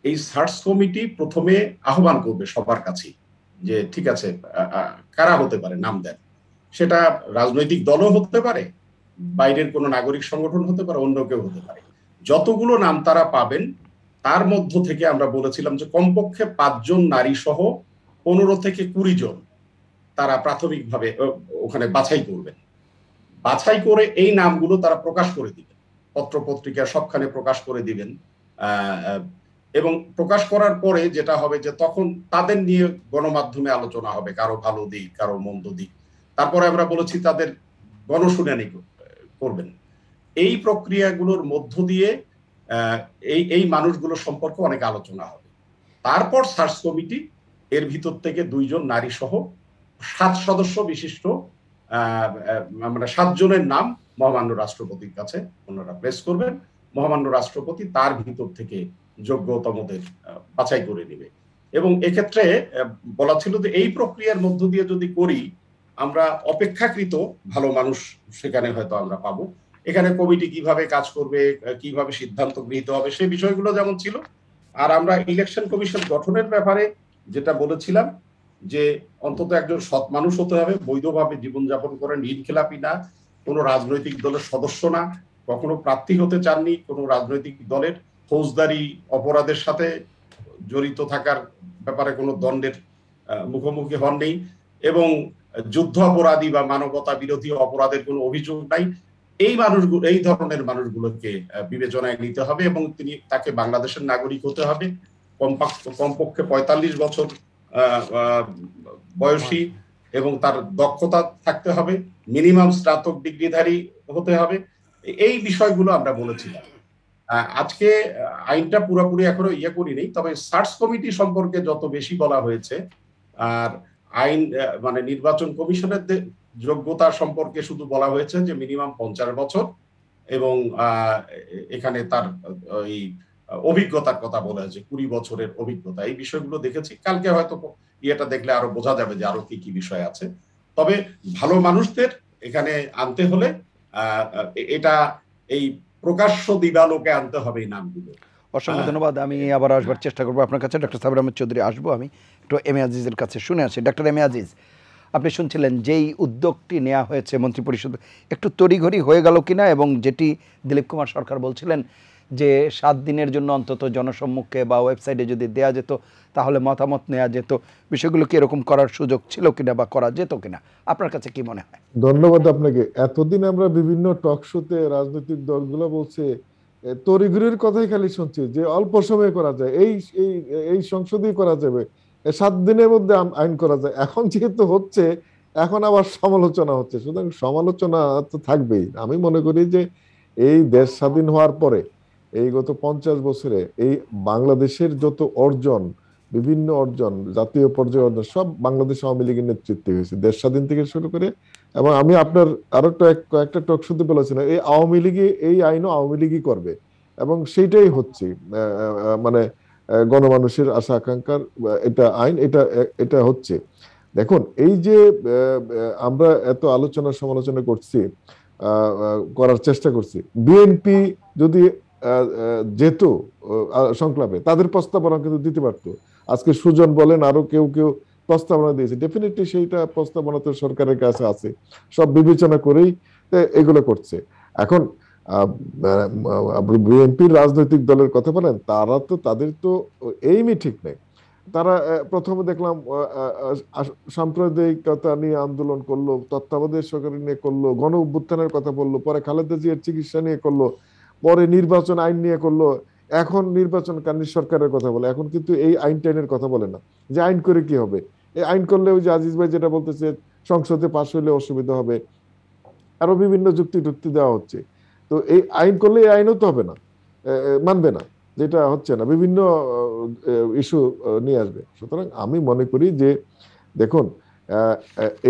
এই সার্চ কমিটি প্রথমে আহ্বান করবে সবার কাছে যে ঠিক আছে কারা হতে পারে নাম দেন সেটা রাজনৈতিক দলও হতে পারে বাইরের কোনো নাগরিক সংগঠন হতে পারে অন্য কেউ হতে পারে যতগুলো নাম তারা পাবেন তার মধ্য থেকে আমরা বলেছিলাম যে কমপক্ষে পাঁচজন নারী সহ পনেরো থেকে কুড়ি জন তারা প্রাথমিকভাবে ওখানে বাছাই করবেন বাছাই করে এই নামগুলো তারা প্রকাশ করে দিবেন পত্র পত্রিকা সবখানে প্রকাশ করে দিবেন এবং প্রকাশ করার পরে যেটা হবে যে তখন তাদের নিয়ে গণমাধ্যমে আলোচনা হবে কারো ভালো দিক কারো মন্দ দিক তারপরে আমরা বলেছি তাদের গণশুনানি করবেন এই প্রক্রিয়াগুলোর মধ্য দিয়ে এই এই মানুষগুলো সম্পর্কে অনেক আলোচনা হবে তারপর সার্চ কমিটি এর ভিতর থেকে দুইজন নারী সহ সাত সদস্য বিশিষ্ট মানে সাতজনের নাম মহামান্য রাষ্ট্রপতির কাছে ওনারা প্রেস করবেন মহামান্য রাষ্ট্রপতি তার ভিতর থেকে যোগ্যতমদের বাছাই করে নেবে এবং এক্ষেত্রে বলা ছিল যে এই প্রক্রিয়ার মধ্য দিয়ে যদি করি আমরা অপেক্ষাকৃত ভালো মানুষ সেখানে হয়তো আমরা পাবো এখানে কমিটি কিভাবে কাজ করবে কিভাবে সিদ্ধান্ত গৃহীত হবে সেই বিষয়গুলো যেমন ছিল আর আমরা ইলেকশন কমিশন গঠনের ব্যাপারে যেটা বলেছিলাম যে অন্তত একজন সৎ মানুষ হতে হবে বৈধভাবে জীবনযাপন করেন ইনখেলাপি না কোনো রাজনৈতিক দলের সদস্য না কখনো প্রার্থী হতে চাননি কোনো রাজনৈতিক দলের ফৌজদারি অপরাধের সাথে জড়িত থাকার ব্যাপারে কোনো দণ্ডের মুখোমুখি হননি এবং যুদ্ধ অপরাধী বা মানবতা বিরোধী অপরাধের কোনো অভিযোগ নাই এই মানুষগুলো এই ধরনের মানুষগুলোকে বিবেচনায় নিতে হবে এবং তিনি তাকে বাংলাদেশের নাগরিক হতে হবে কমপক্ষে পঁয়তাল্লিশ বছর বয়সী এবং তার দক্ষতা থাকতে হবে মিনিমাম স্নাতক ডিগ্রিধারী হতে হবে এই বিষয়গুলো আমরা বলেছিলাম আজকে আইনটা পুরোপুরি এখনো ইয়ে করিনি তবে সার্চ কমিটি সম্পর্কে যত বেশি বলা হয়েছে আর আইন মানে নির্বাচন কমিশনের যোগ্যতা সম্পর্কে শুধু বলা হয়েছে যে মিনিমাম পঞ্চাশ বছর এবং এখানে তার ওই অভিজ্ঞতার কথা বলে আছে কুড়ি বছরের অভিজ্ঞতা এই বিষয়গুলো দেখেছি কালকে হয়তো ইয়েটা দেখলে আরো বোঝা যাবে যে আরো কি কি বিষয় আছে তবে ভালো মানুষদের এখানে আনতে হলে এটা এই প্রকাশ্য দিবালোকে আনতে হবে এই নামগুলো অসংখ্য ধন্যবাদ আমি আবার আসবার চেষ্টা করবো আপনার কাছে ডক্টর সাবির আহমেদ চৌধুরী আসবো আমি একটু এম এ আজিজের কাছে শুনে আসি ডক্টর এম এ আজিজ আপনি শুনছিলেন যেই উদ্যোগটি নেওয়া হয়েছে মন্ত্রী পরিষদ একটু তড়িঘড়ি হয়ে গেল কিনা এবং যেটি দিলীপ কুমার সরকার বলছিলেন যে সাত দিনের জন্য অন্তত জনসম্মুখে বা ওয়েবসাইটে যদি দেয়া যেত তাহলে মতামত নেওয়া যেত বিষয়গুলো কি এরকম করার সুযোগ ছিল কিনা বা করা যেত কিনা আপনার কাছে কি মনে হয় ধন্যবাদ আপনাকে এতদিন আমরা বিভিন্ন টক শোতে রাজনৈতিক দলগুলো বলছে তরিগুরির কথাই খালি শুনছি যে অল্প সময়ে করা যায় এই এই এই সংসদেই করা যাবে সাত দিনের মধ্যে আইন করা যায় এখন যেহেতু হচ্ছে এখন আবার সমালোচনা হচ্ছে সুতরাং সমালোচনা তো থাকবেই আমি মনে করি যে এই দেশ স্বাধীন হওয়ার পরে এই গত পঞ্চাশ বছরে এই বাংলাদেশের যত অর্জন বিভিন্ন অর্জন জাতীয় পর্যায়ে অর্জন সব বাংলাদেশ আওয়ামী লীগের নেতৃত্বে হয়েছে দেশ স্বাধীন থেকে শুরু করে এবং আমি আপনার আরো কয়েকটা টক শুনতে বলেছিলাম এই আওয়ামী লীগে এই আইনও আওয়ামী লীগই করবে এবং সেইটাই হচ্ছে মানে গণমানুষের আশা আকাঙ্ক্ষার এটা আইন এটা এটা হচ্ছে দেখুন এই যে আমরা এত আলোচনা সমালোচনা করছি করার চেষ্টা করছি বিএনপি যদি যেত সংলাপে তাদের প্রস্তাবনা কিন্তু দিতে পারত আজকে সুজন বলেন আরো কেউ কেউ প্রস্তাবনা দিয়েছে ডেফিনেটলি সেইটা প্রস্তাবনা তো সরকারের কাছে আছে সব বিবেচনা করেই এগুলো করছে এখন বিএনপির রাজনৈতিক দলের কথা বলেন তারা তো তাদের তো এইমই ঠিক নেই তারা প্রথমে দেখলাম সাম্প্রদায়িকতা নিয়ে আন্দোলন করলো তত্ত্বাবধায়ক সরকার নিয়ে করলো গণ অভ্যুত্থানের কথা বললো পরে খালেদা জিয়ার চিকিৎসা নিয়ে করলো পরে নির্বাচন আইন নিয়ে করলো এখন নির্বাচন কারণে সরকারের কথা বলে এখন কিন্তু এই আইন টাইনের কথা বলে না যে আইন করে কি হবে এই আইন করলে ওই যে আজিজ ভাই যেটা বলতেছে সংসদে পাশ হলে অসুবিধা হবে আরো বিভিন্ন যুক্তি টুক্তি দেওয়া হচ্ছে তো এই আইন করলে এই আইনও তো হবে না মানবে না যেটা হচ্ছে না বিভিন্ন ইস্যু নিয়ে আসবে সুতরাং আমি মনে করি যে দেখুন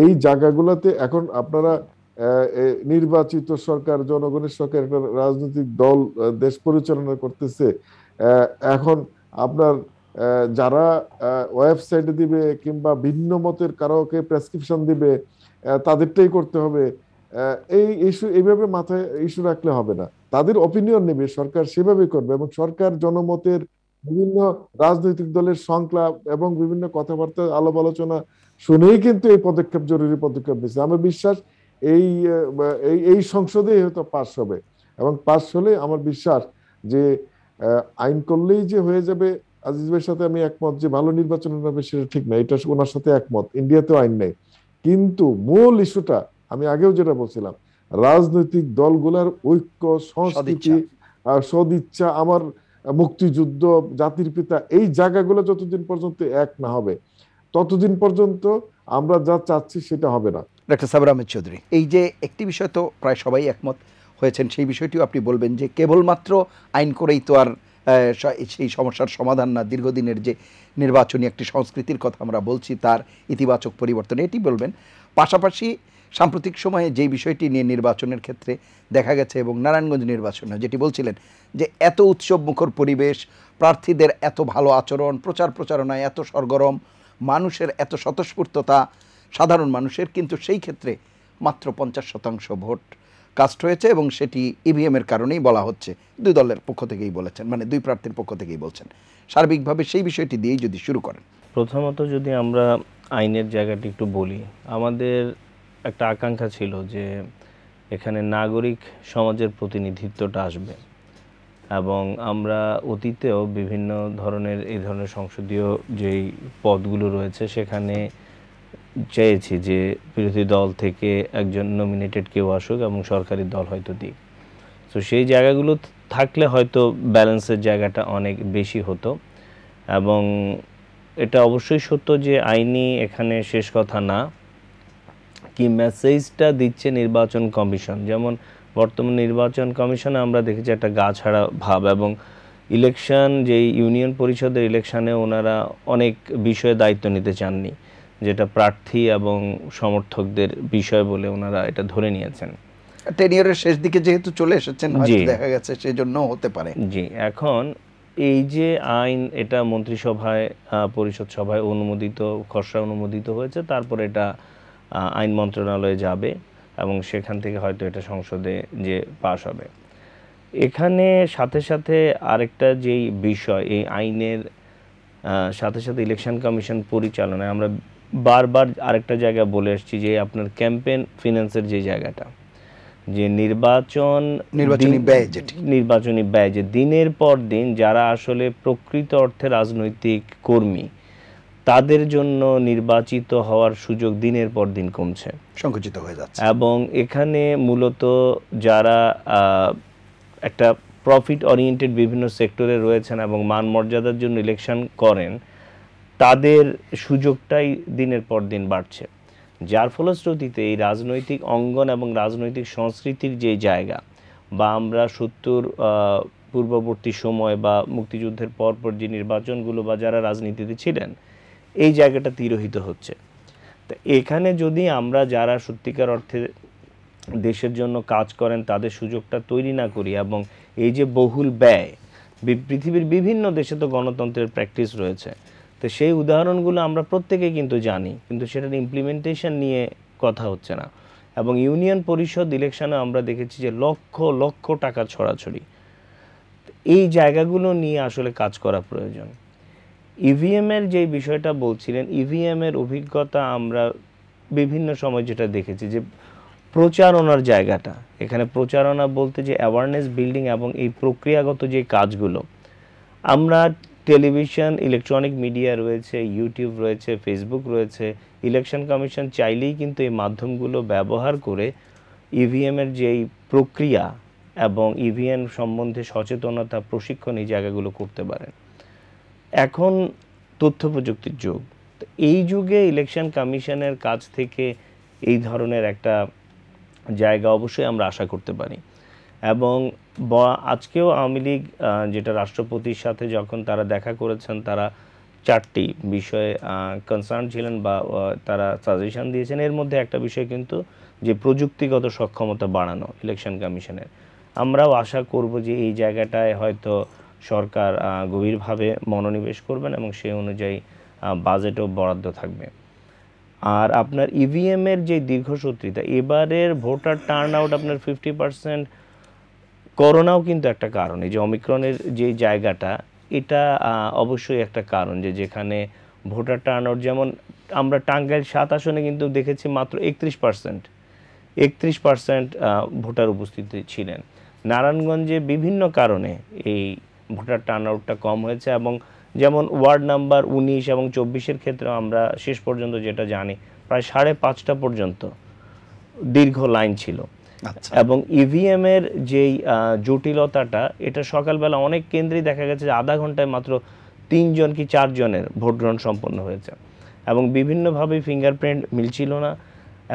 এই জায়গাগুলোতে এখন আপনারা নির্বাচিত সরকার জনগণের সরকার একটা রাজনৈতিক দল দেশ পরিচালনা করতেছে এখন আপনার যারা ওয়েবসাইটে দিবে কিংবা ভিন্ন মতের কারোকে প্রেসক্রিপশন দিবে তাদেরটাই করতে হবে এই ইস্যু এইভাবে মাথায় ইস্যু রাখলে হবে না তাদের অপিনিয়ন নেবে সরকার সেভাবে করবে এবং সরকার জনমতের বিভিন্ন রাজনৈতিক দলের সংলাপ এবং বিভিন্ন কথাবার্তা আলোপ আলোচনা শুনেই কিন্তু এই পদক্ষেপ জরুরি পদক্ষেপ নিচ্ছে আমার বিশ্বাস এই এই সংসদে হয়তো পাশ হবে এবং পাশ হলে আমার বিশ্বাস যে আইন করলেই যে হয়ে যাবে আজিজ ভাইয়ের সাথে আমি একমত যে ভালো নির্বাচন হবে সেটা ঠিক না এটা ওনার সাথে একমত ইন্ডিয়াতেও আইন নেই কিন্তু মূল ইস্যুটা আমি আগেও যেটা বলছিলাম রাজনৈতিক দলগুলোর ঐক্য সংস্কৃতি সদিচ্ছা আমার মুক্তিযুদ্ধ জাতির পিতা এই জায়গাগুলো যতদিন পর্যন্ত এক না হবে ততদিন পর্যন্ত আমরা যা চাচ্ছি সেটা হবে না ডাক্তার সাবর আহমেদ চৌধুরী এই যে একটি বিষয় তো প্রায় সবাই একমত হয়েছেন সেই বিষয়টিও আপনি বলবেন যে কেবলমাত্র আইন করেই তো আর সেই সমস্যার সমাধান না দীর্ঘদিনের যে নির্বাচনী একটি সংস্কৃতির কথা আমরা বলছি তার ইতিবাচক পরিবর্তন এটি বলবেন পাশাপাশি সাম্প্রতিক সময়ে যে বিষয়টি নিয়ে নির্বাচনের ক্ষেত্রে দেখা গেছে এবং নারায়ণগঞ্জ নির্বাচনে যেটি বলছিলেন যে এত উৎসব মুখর পরিবেশ প্রার্থীদের এত ভালো আচরণ প্রচার প্রচারণায় এত সরগরম মানুষের এত স্বতঃস্ফূর্ততা সাধারণ মানুষের কিন্তু সেই ক্ষেত্রে মাত্র পঞ্চাশ শতাংশ ভোট কাস্ট হয়েছে এবং সেটি ইভিএমের e কারণেই বলা হচ্ছে দুই দলের পক্ষ থেকেই বলেছেন মানে দুই প্রার্থীর পক্ষ থেকেই বলছেন সার্বিকভাবে সেই বিষয়টি দিয়েই যদি শুরু করেন প্রথমত যদি আমরা আইনের জায়গাটি একটু বলি আমাদের একটা আকাঙ্ক্ষা ছিল যে এখানে নাগরিক সমাজের প্রতিনিধিত্বটা আসবে এবং আমরা অতীতেও বিভিন্ন ধরনের এই ধরনের সংসদীয় যেই পদগুলো রয়েছে সেখানে চেয়েছি যে বিরোধী দল থেকে একজন নমিনেটেড কেউ আসুক এবং সরকারি দল হয়তো দিক তো সেই জায়গাগুলো থাকলে হয়তো ব্যালেন্সের জায়গাটা অনেক বেশি হতো এবং এটা অবশ্যই সত্য যে আইনি এখানে শেষ কথা না কি মেসেজটা দিচ্ছে নির্বাচন কমিশন যেমন বর্তমান নির্বাচন কমিশনে আমরা দেখেছি একটা গা ছাড়া ভাব এবং ইলেকশন যেই ইউনিয়ন পরিষদের ইলেকশানে ওনারা অনেক বিষয়ে দায়িত্ব নিতে চাননি যেটা প্রার্থী এবং সমর্থকদের বিষয় বলে ওনারা এটা ধরে নিয়েছেন টেনিয়রের শেষ দিকে যেহেতু চলে এসেছেন দেখা গেছে সেই জন্য হতে পারে জি এখন এই যে আইন এটা মন্ত্রিসভায় পরিষদ সভায় অনুমোদিত খসড়া অনুমোদিত হয়েছে তারপর এটা আইন মন্ত্রণালয়ে যাবে এবং সেখান থেকে হয়তো এটা সংসদে যে পাশ হবে এখানে সাথে সাথে আরেকটা যেই বিষয় এই আইনের সাথে সাথে ইলেকশন কমিশন পরিচালনায় আমরা বারবার আরেকটা জায়গা বলে এসেছি যে আপনার ক্যাম্পেন ফিন্যান্সের যে জায়গাটা যে নির্বাচন নির্বাচনী ব্যয় নির্বাচনী ব্যয় যে দিনের পর দিন যারা আসলে প্রকৃত অর্থে রাজনৈতিক কর্মী তাদের জন্য নির্বাচিত হওয়ার সুযোগ দিনের পর দিন কমছে সংকুচিত হয়ে যাচ্ছে এবং এখানে মূলত যারা একটা প্রফিট ওরিয়েন্টেড বিভিন্ন সেক্টরে রয়েছেন এবং মান মর্যাদার জন্য ইলেকশন করেন তাদের সুযোগটাই দিনের পর দিন বাড়ছে যার ফলশ্রুতিতে এই রাজনৈতিক অঙ্গন এবং রাজনৈতিক সংস্কৃতির যে জায়গা বা আমরা সত্তর পূর্ববর্তী সময় বা মুক্তিযুদ্ধের পরপর যে নির্বাচনগুলো বা যারা রাজনীতিতে ছিলেন এই জায়গাটা তিরোহিত হচ্ছে তা এখানে যদি আমরা যারা সত্যিকার অর্থে দেশের জন্য কাজ করেন তাদের সুযোগটা তৈরি না করি এবং এই যে বহুল ব্যয় পৃথিবীর বিভিন্ন দেশে তো গণতন্ত্রের প্র্যাকটিস রয়েছে তো সেই উদাহরণগুলো আমরা প্রত্যেকেই কিন্তু জানি কিন্তু সেটার ইমপ্লিমেন্টেশন নিয়ে কথা হচ্ছে না এবং ইউনিয়ন পরিষদ ইলেকশনে আমরা দেখেছি যে লক্ষ লক্ষ টাকা ছড়াছড়ি এই জায়গাগুলো নিয়ে আসলে কাজ করা প্রয়োজন ইভিএমের e যে বিষয়টা বলছিলেন ইভিএমের e অভিজ্ঞতা আমরা বিভিন্ন সময় যেটা দেখেছি যে প্রচারণার জায়গাটা এখানে প্রচারণা বলতে যে অ্যাওয়ারনেস বিল্ডিং এবং এই প্রক্রিয়াগত যে কাজগুলো আমরা টেলিভিশন ইলেকট্রনিক মিডিয়া রয়েছে ইউটিউব রয়েছে ফেসবুক রয়েছে ইলেকশন কমিশন চাইলেই কিন্তু এই মাধ্যমগুলো ব্যবহার করে ইভিএমের e যেই প্রক্রিয়া এবং ইভিএম e সম্বন্ধে সচেতনতা প্রশিক্ষণ এই জায়গাগুলো করতে পারেন এখন তথ্য প্রযুক্তির যুগ এই যুগে ইলেকশন কমিশনের কাছ থেকে এই ধরনের একটা জায়গা অবশ্যই আমরা আশা করতে পারি এবং আজকেও আওয়ামী লীগ যেটা রাষ্ট্রপতির সাথে যখন তারা দেখা করেছেন তারা চারটি বিষয়ে কনসার্ন ছিলেন বা তারা সাজেশন দিয়েছেন এর মধ্যে একটা বিষয় কিন্তু যে প্রযুক্তিগত সক্ষমতা বাড়ানো ইলেকশন কমিশনের আমরাও আশা করব যে এই জায়গাটায় হয়তো সরকার গভীরভাবে মনোনিবেশ করবেন এবং সেই অনুযায়ী বাজেটও বরাদ্দ থাকবে আর আপনার ইভিএমের e যে দীর্ঘসূত্রিতা এবারের ভোটার টার্ন আউট আপনার ফিফটি পার্সেন্ট করোনাও কিন্তু একটা কারণ এই যে অমিক্রনের যে জায়গাটা এটা অবশ্যই একটা কারণ যে যেখানে ভোটার টার্নআউট যেমন আমরা টাঙ্গাইল সাত আসনে কিন্তু দেখেছি মাত্র একত্রিশ পার্সেন্ট একত্রিশ পার্সেন্ট ভোটার উপস্থিতি ছিলেন নারায়ণগঞ্জে বিভিন্ন কারণে এই ভোটার টার্নআউটটা কম হয়েছে এবং যেমন ওয়ার্ড নাম্বার উনিশ এবং চব্বিশের ক্ষেত্রে আমরা শেষ পর্যন্ত যেটা জানি প্রায় সাড়ে পাঁচটা পর্যন্ত দীর্ঘ লাইন ছিল আচ্ছা। এবং ইভিএম e এর যেই জটিলতাটা এটা সকালবেলা অনেক কেন্দ্রেই দেখা গেছে যে আধা ঘন্টায় মাত্র তিনজন কি চারজনের ভোট গ্রহণ সম্পন্ন হয়েছে এবং বিভিন্নভাবে ফিঙ্গারপ্রিন্ট মিলছিল না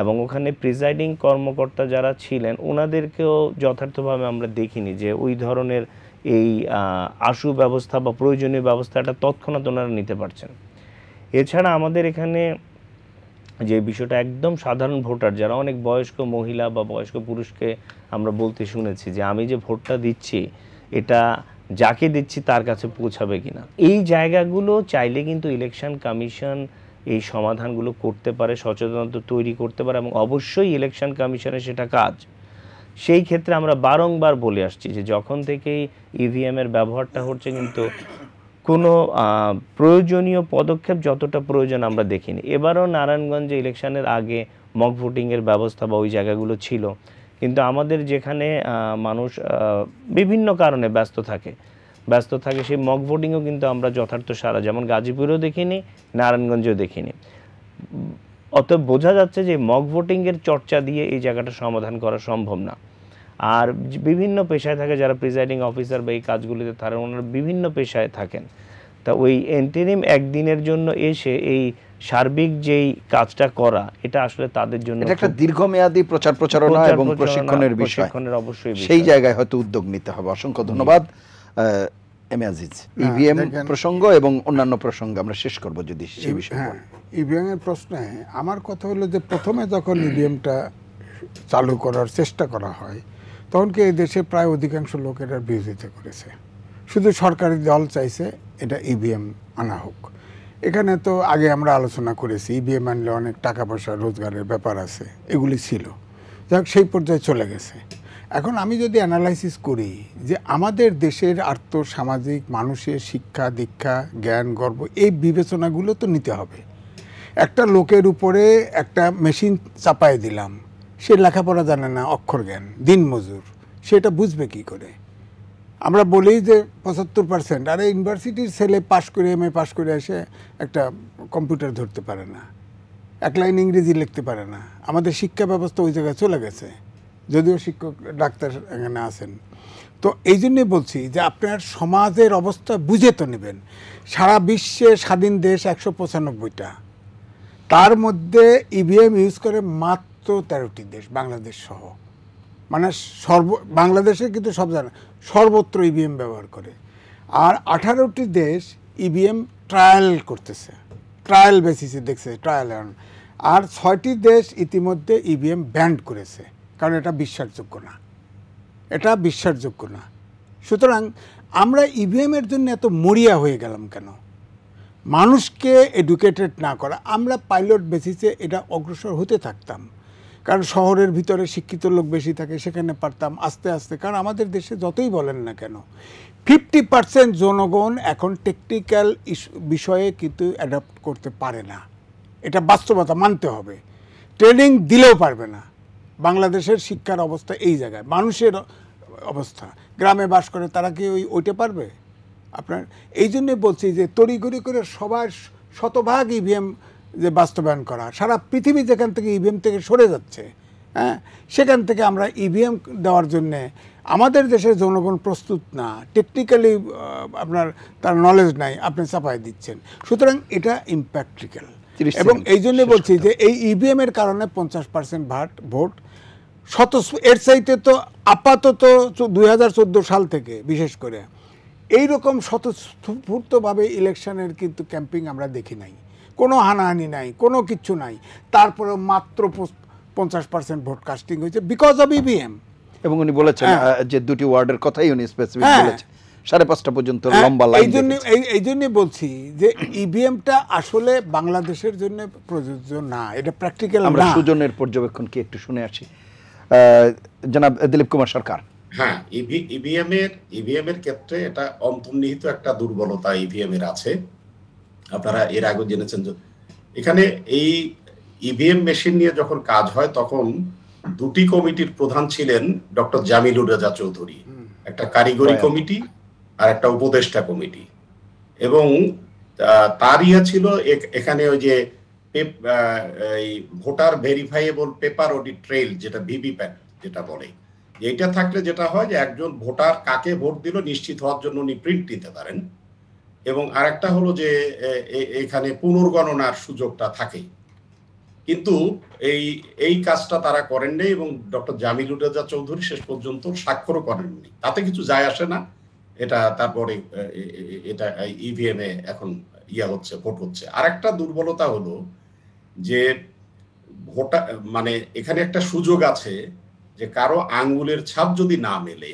এবং ওখানে প্রিজাইডিং কর্মকর্তা যারা ছিলেন ওনাদেরকেও যথার্থভাবে আমরা দেখিনি যে ওই ধরনের এই আশু ব্যবস্থা বা প্রয়োজনীয় ব্যবস্থাটা তৎক্ষণাৎ ওনারা নিতে পারছেন এছাড়া আমাদের এখানে যে বিষয়টা একদম সাধারণ ভোটার যারা অনেক বয়স্ক মহিলা বা বয়স্ক পুরুষকে আমরা বলতে শুনেছি যে আমি যে ভোটটা দিচ্ছি এটা যাকে দিচ্ছি তার কাছে পৌঁছাবে কিনা এই জায়গাগুলো চাইলে কিন্তু ইলেকশন কমিশন এই সমাধানগুলো করতে পারে সচেতনতা তৈরি করতে পারে এবং অবশ্যই ইলেকশন কমিশনের সেটা কাজ সেই ক্ষেত্রে আমরা বারংবার বলে আসছি যে যখন থেকেই ইভিএমের e ব্যবহারটা হচ্ছে কিন্তু কোনো প্রয়োজনীয় পদক্ষেপ যতটা প্রয়োজন আমরা দেখিনি এবারও নারায়ণগঞ্জে ইলেকশনের আগে মক ভোটিংয়ের ব্যবস্থা বা ওই জায়গাগুলো ছিল কিন্তু আমাদের যেখানে মানুষ বিভিন্ন কারণে ব্যস্ত থাকে ব্যস্ত থাকে সেই মক ভোটিংও কিন্তু আমরা যথার্থ সারা যেমন গাজীপুরেও দেখিনি নারায়ণগঞ্জেও দেখিনি অতএব বোঝা যাচ্ছে যে মক ভোটিংয়ের চর্চা দিয়ে এই জায়গাটা সমাধান করা সম্ভব না আর বিভিন্ন পেশায় থাকে যারা প্রিজাইডিং অফিসার বা এই কাজগুলিতে তারা ওনারা বিভিন্ন পেশায় থাকেন তা ওই এন্টেরিম একদিনের জন্য এসে এই সার্বিক যেই কাজটা করা এটা আসলে তাদের জন্য একটা দীর্ঘমেয়াদী প্রচার প্রচারণা এবং প্রশিক্ষণের বিষয় অবশ্যই সেই জায়গায় হয়তো উদ্যোগ নিতে হবে অসংখ্য ধন্যবাদ হ্যাঁ, e প্রসঙ্গ এবং অন্যান্য প্রসঙ্গে আমরা শেষ করব যদি সেই e বিষয়ে ইভিএম হ্যাঁ, e এর প্রশ্নে আমার কথা হলো যে প্রথমে যখন ইভিএমটা চালু করার চেষ্টা করা হয় তখনকে এই দেশে প্রায় অধিকাংশ লোক এটার বিরোধিতা করেছে শুধু সরকারি দল চাইছে এটা ইভিএম e আনা হোক এখানে তো আগে আমরা আলোচনা করেছি ইভিএম e আনলে অনেক টাকা পয়সা রোজগারের ব্যাপার আছে এগুলি ছিল যাই সেই পর্যায়ে চলে গেছে এখন আমি যদি অ্যানালাইসিস করি যে আমাদের দেশের আর্থসামাজিক মানুষের শিক্ষা দীক্ষা জ্ঞান গর্ব এই বিবেচনাগুলো তো নিতে হবে একটা লোকের উপরে একটা মেশিন চাপায় দিলাম সে লেখাপড়া জানে না অক্ষর জ্ঞান দিন মজুর সেটা বুঝবে কি করে আমরা বলি যে পঁচাত্তর পার্সেন্ট আরে ইউনিভার্সিটির ছেলে পাশ করে এম এ পাশ করে এসে একটা কম্পিউটার ধরতে পারে না এক লাইন ইংরেজি লিখতে পারে না আমাদের শিক্ষা ব্যবস্থা ওই জায়গায় চলে গেছে যদিও শিক্ষক ডাক্তার এখানে আছেন তো এই জন্যে বলছি যে আপনার সমাজের অবস্থা বুঝে তো নেবেন সারা বিশ্বে স্বাধীন দেশ একশো পঁচানব্বইটা তার মধ্যে ইভিএম e ইউজ করে মাত্র সমস্ত তেরোটি দেশ বাংলাদেশ সহ মানে সর্ব বাংলাদেশে কিন্তু সব জানা সর্বত্র ইভিএম e ব্যবহার করে আর আঠারোটি দেশ ইভিএম e ট্রায়াল করতেছে ট্রায়াল বেসিসে দেখছে ট্রায়াল আর ছয়টি দেশ ইতিমধ্যে ইভিএম e ব্যান্ড করেছে কারণ এটা বিশ্বাসযোগ্য না এটা বিশ্বাসযোগ্য না সুতরাং আমরা ইভিএমের জন্য এত মরিয়া হয়ে গেলাম কেন মানুষকে এডুকেটেড না করা আমরা পাইলট বেসিসে এটা অগ্রসর হতে থাকতাম কারণ শহরের ভিতরে শিক্ষিত লোক বেশি থাকে সেখানে পারতাম আস্তে আস্তে কারণ আমাদের দেশে যতই বলেন না কেন ফিফটি পার্সেন্ট জনগণ এখন টেকনিক্যাল বিষয়ে কিন্তু অ্যাডাপ্ট করতে পারে না এটা বাস্তবতা মানতে হবে ট্রেনিং দিলেও পারবে না বাংলাদেশের শিক্ষার অবস্থা এই জায়গায় মানুষের অবস্থা গ্রামে বাস করে তারা কি ওই ওইটা পারবে আপনার এই জন্যে বলছি যে তড়িগড়ি করে সবার শতভাগ ইভিএম e যে বাস্তবায়ন করা সারা পৃথিবী যেখান থেকে ইভিএম e থেকে সরে যাচ্ছে হ্যাঁ সেখান থেকে আমরা ইভিএম e দেওয়ার জন্যে আমাদের দেশের জনগণ প্রস্তুত না টেকনিক্যালি আপনার তার নলেজ নাই আপনি চাপাই দিচ্ছেন সুতরাং এটা ইম্প্যাক্ট্রিক্যাল এবং এই জন্য বলছি যে এই ইভিএম e এর কারণে পঞ্চাশ পার্সেন্ট ভাট ভোট শত এর চাইতে তো আপাতত দুই সাল থেকে বিশেষ করে এই রকম স্বতঃস্ফূর্তভাবে ইলেকশনের কিন্তু ক্যাম্পিং আমরা দেখি নাই কোনো হানাহানি নাই কোনো কিছু নাই তারপরে মাত্র পঞ্চাশ পার্সেন্ট ভোট কাস্টিং হয়েছে বিকজ অব ইভিএম এবং উনি বলেছেন হ্যাঁ। যে দুটি ওয়ার্ডের কথাই উনি স্পেসিফিক হ্যাঁ। বলেছেন সাড়ে পাঁচটা পর্যন্ত হ্যাঁ, লম্বা লাইন এই জন্য এই জন্যই বলছি যে ইভিএমটা e আসলে বাংলাদেশের জন্য প্রযোজ্য না এটা প্র্যাকটিক্যাল আমরা সুজনের পর্যবেক্ষণ কি একটু শুনে আসি জনাব দিলীপ কুমার সরকার হ্যাঁ ইভিএম e e এর ইভিএম এর ক্ষেত্রে এটা অন্তর্নিহিত একটা দুর্বলতা ইভিএম এর আছে আপনারা এর আগে জেনেছেন যে এখানে এই ইভিএম e মেশিন নিয়ে যখন কাজ হয় তখন দুটি কমিটির প্রধান ছিলেন ডক্টর জামিলুর রাজা চৌধুরী একটা কারিগরি কমিটি আর একটা উপদেষ্টা কমিটি এবং তার ইয়ে ছিল এখানে ওই যে voter verifiable paper audit trail যেটা ভিভিপ্যাট যেটা বলে এটা থাকলে যেটা হয় যে একজন ভোটার কাকে ভোট দিল নিশ্চিত হওয়ার জন্য উনি প্রিন্ট দিতে পারেন এবং আরেকটা হলো যে এখানে পুনর্গণনার সুযোগটা থাকে কিন্তু এই এই কাজটা তারা করেননি এবং ডক্টর জামিল উদ্দাজা চৌধুরী শেষ পর্যন্ত স্বাক্ষরও করেননি তাতে কিছু যায় আসে না এটা তারপরে এটা ইভিএম e এ এখন ইয়া হচ্ছে ভোট হচ্ছে আরেকটা দুর্বলতা হলো যে ভোটা মানে এখানে একটা সুযোগ আছে যে কারো আঙ্গুলের ছাপ যদি না মেলে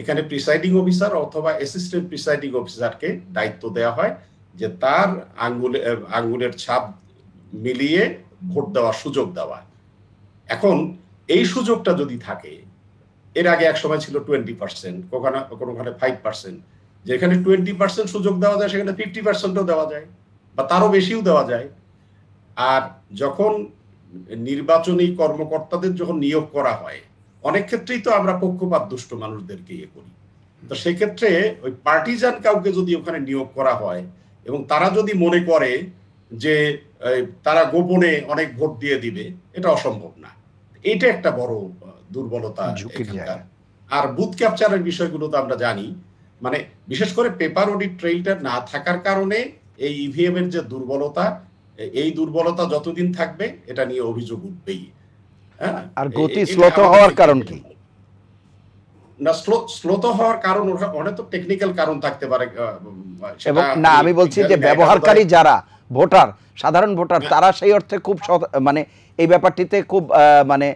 এখানে প্রিসাইডিং অফিসার অথবা অ্যাসিস্ট্যান্ট প্রিসাইডিং অফিসারকে দায়িত্ব দেওয়া হয় যে তার আঙ্গুলে আঙ্গুলের ছাপ মিলিয়ে ভোট দেওয়ার সুযোগ দেওয়া এখন এই সুযোগটা যদি থাকে এর আগে এক সময় ছিল টোয়েন্টি পার্সেন্ট কখনো কোনোখানে ফাইভ পার্সেন্ট যেখানে টোয়েন্টি পার্সেন্ট সুযোগ দেওয়া যায় সেখানে ফিফটি পার্সেন্টও দেওয়া যায় বা তারও বেশিও দেওয়া যায় আর যখন নির্বাচনী কর্মকর্তাদের যখন নিয়োগ করা হয় অনেক ক্ষেত্রেই তো আমরা পক্ষপাত দুষ্ট মানুষদেরকে ইয়ে করি তো সেক্ষেত্রে ওই পার্টিজান কাউকে যদি ওখানে নিয়োগ করা হয় এবং তারা যদি মনে করে যে তারা গোপনে অনেক ভোট দিয়ে দিবে এটা অসম্ভব না এটা একটা বড় দুর্বলতা আর বুথ ক্যাপচারের বিষয়গুলো তো আমরা জানি মানে বিশেষ করে পেপার অডিট ট্রেইলটা না থাকার কারণে এই ইভিএম e এর যে দুর্বলতা এই দুর্বলতা যতদিন থাকবে এটা নিয়ে অভিযোগ উঠবেই আর গতি স্লত হওয়ার কারণ কি না স্লোত হওয়ার কারণ অনেক তো টেকনিক্যাল কারণ থাকতে পারে না আমি বলছি যে ব্যবহারকারী যারা ভোটার সাধারণ ভোটার তারা সেই অর্থে খুব মানে এই ব্যাপারটিতে খুব মানে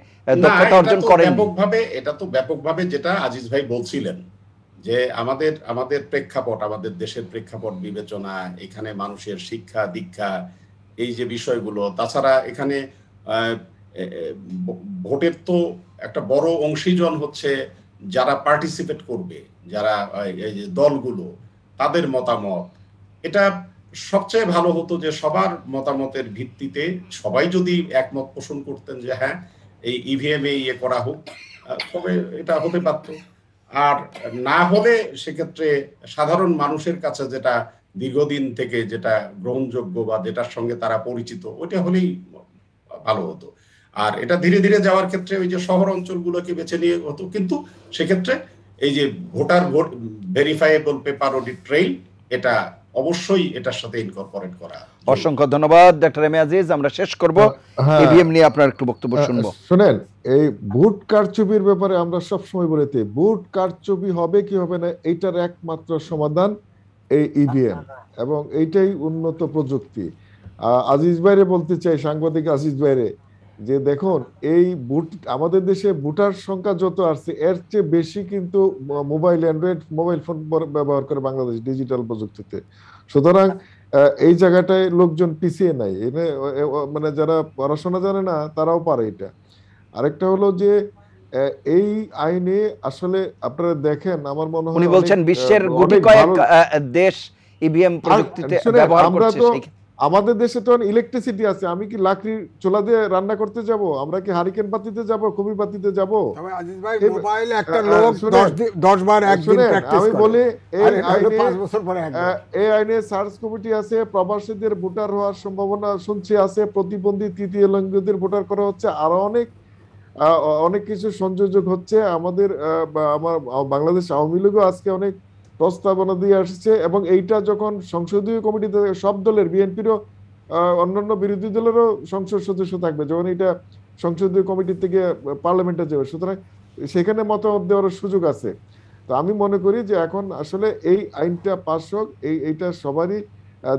দক্ষতা অর্জন করেন ব্যাপকভাবে এটা তো ব্যাপকভাবে যেটা আজিজ ভাই বলছিলেন যে আমাদের আমাদের প্রেক্ষাপট আমাদের দেশের প্রেক্ষাপট বিবেচনা এখানে মানুষের শিক্ষা দীক্ষা এই যে বিষয়গুলো তাছাড়া এখানে ভোটের তো একটা বড় অংশীজন হচ্ছে যারা পার্টিসিপেট করবে যারা দলগুলো তাদের মতামত এটা সবচেয়ে ভালো হতো যে সবার মতামতের ভিত্তিতে সবাই যদি একমত পোষণ করতেন যে হ্যাঁ এই ইভিএম e এ ইয়ে করা হোক তবে এটা হতে পারত আর না হলে সেক্ষেত্রে সাধারণ মানুষের কাছে যেটা দীর্ঘদিন থেকে যেটা গ্রহণযোগ্য বা যেটার সঙ্গে তারা পরিচিত ওইটা হলেই ভালো হতো আর এটা ধীরে ধীরে যাওয়ার ক্ষেত্রে ওই যে শহর অঞ্চলগুলোকে বেছে নিয়ে হতো কিন্তু সেক্ষেত্রে এই যে voter vote verifiable paper audit trail এটা অবশ্যই এটার সাথে ইনকর্পোরেট করা অসংখ্য ধন্যবাদ ডক্টর এম আজিজ আমরা শেষ করব ইভিএম হ্যাঁ, হ্যাঁ। e নিয়ে আপনার একটু বক্তব্য হ্যাঁ, শুনবো শুনেন এই ভোট কারচুপির ব্যাপারে আমরা সব সময় বলেতে ভোট কারচুপি হবে কি হবে না এটার একমাত্র সমাধান এই ইভিএম e এবং এইটাই উন্নত প্রযুক্তি আজিজ বাইরে বলতে চাই সাংবাদিক আজিজ বাইরে যে দেখুন এই বুট আমাদের দেশে বুটার সংখ্যা যত আসছে এর চেয়ে বেশি কিন্তু মোবাইল অ্যান্ড্রয়েড মোবাইল ফোন ব্যবহার করে বাংলাদেশ ডিজিটাল প্রযুক্তিতে সুতরাং এই জায়গাটায় লোকজন পিছিয়ে নাই মানে যারা পড়াশোনা জানে না তারাও পারে এটা আরেকটা হলো যে এই আইনে আসলে আপনারা দেখেন আমার মনে হয় উনি বলছেন বিশ্বের গুটি কয়েক দেশ ইভিএম প্রযুক্তিতে ব্যবহার করছে আমাদের দেশে তো ইলেকট্রিসিটি আছে আমি কি লাকড়ির চোলা দিয়ে রান্না করতে যাব আমরা কি হারিকেন পাতিতে যাব কবি পাতিতে যাব আমি বলি এই আইনে সার্চ কমিটি আছে প্রবাসীদের ভোটার হওয়ার সম্ভাবনা শুনছি আছে প্রতিবন্ধী তৃতীয় লিঙ্গদের ভোটার করা হচ্ছে আর অনেক অনেক কিছু সংযোজক হচ্ছে আমাদের আমার বাংলাদেশ আওয়ামী লীগও আজকে অনেক প্রস্তাবনা দিয়ে আসছে এবং এইটা যখন সংসদীয় কমিটিতে সব দলের বিএনপিরও অন্যান্য বিরোধী দলেরও সংসদ সদস্য থাকবে যখন এটা সংসদীয় কমিটি থেকে পার্লামেন্টে যাবে সুতরাং সেখানে মতামত দেওয়ার সুযোগ আছে তো আমি মনে করি যে এখন আসলে এই আইনটা পাশ হোক এই এইটা সবারই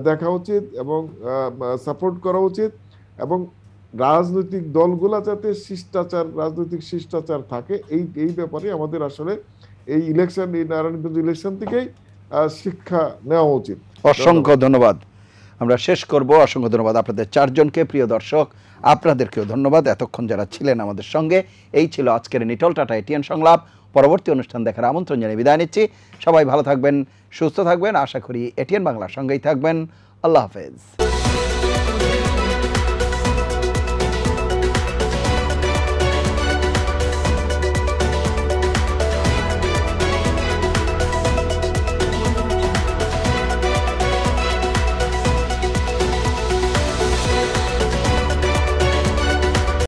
দেখা উচিত এবং সাপোর্ট করা উচিত এবং রাজনৈতিক দলগুলা যাতে শিষ্টাচার রাজনৈতিক শিষ্টাচার থাকে এই এই ব্যাপারে আমাদের আসলে এই ইলেকশন এই নারায়ণগঞ্জ ইলেকশন থেকেই শিক্ষা নেওয়া উচিত অসংখ্য ধন্যবাদ আমরা শেষ করব অসংখ্য ধন্যবাদ আপনাদের চারজনকে প্রিয় দর্শক আপনাদেরকেও ধন্যবাদ এতক্ষণ যারা ছিলেন আমাদের সঙ্গে এই ছিল আজকের নিটল টাটা এটিএন সংলাপ পরবর্তী অনুষ্ঠান দেখার আমন্ত্রণ জানিয়ে বিদায় নিচ্ছি সবাই ভালো থাকবেন সুস্থ থাকবেন আশা করি এটিএন বাংলার সঙ্গেই থাকবেন আল্লাহ হাফেজ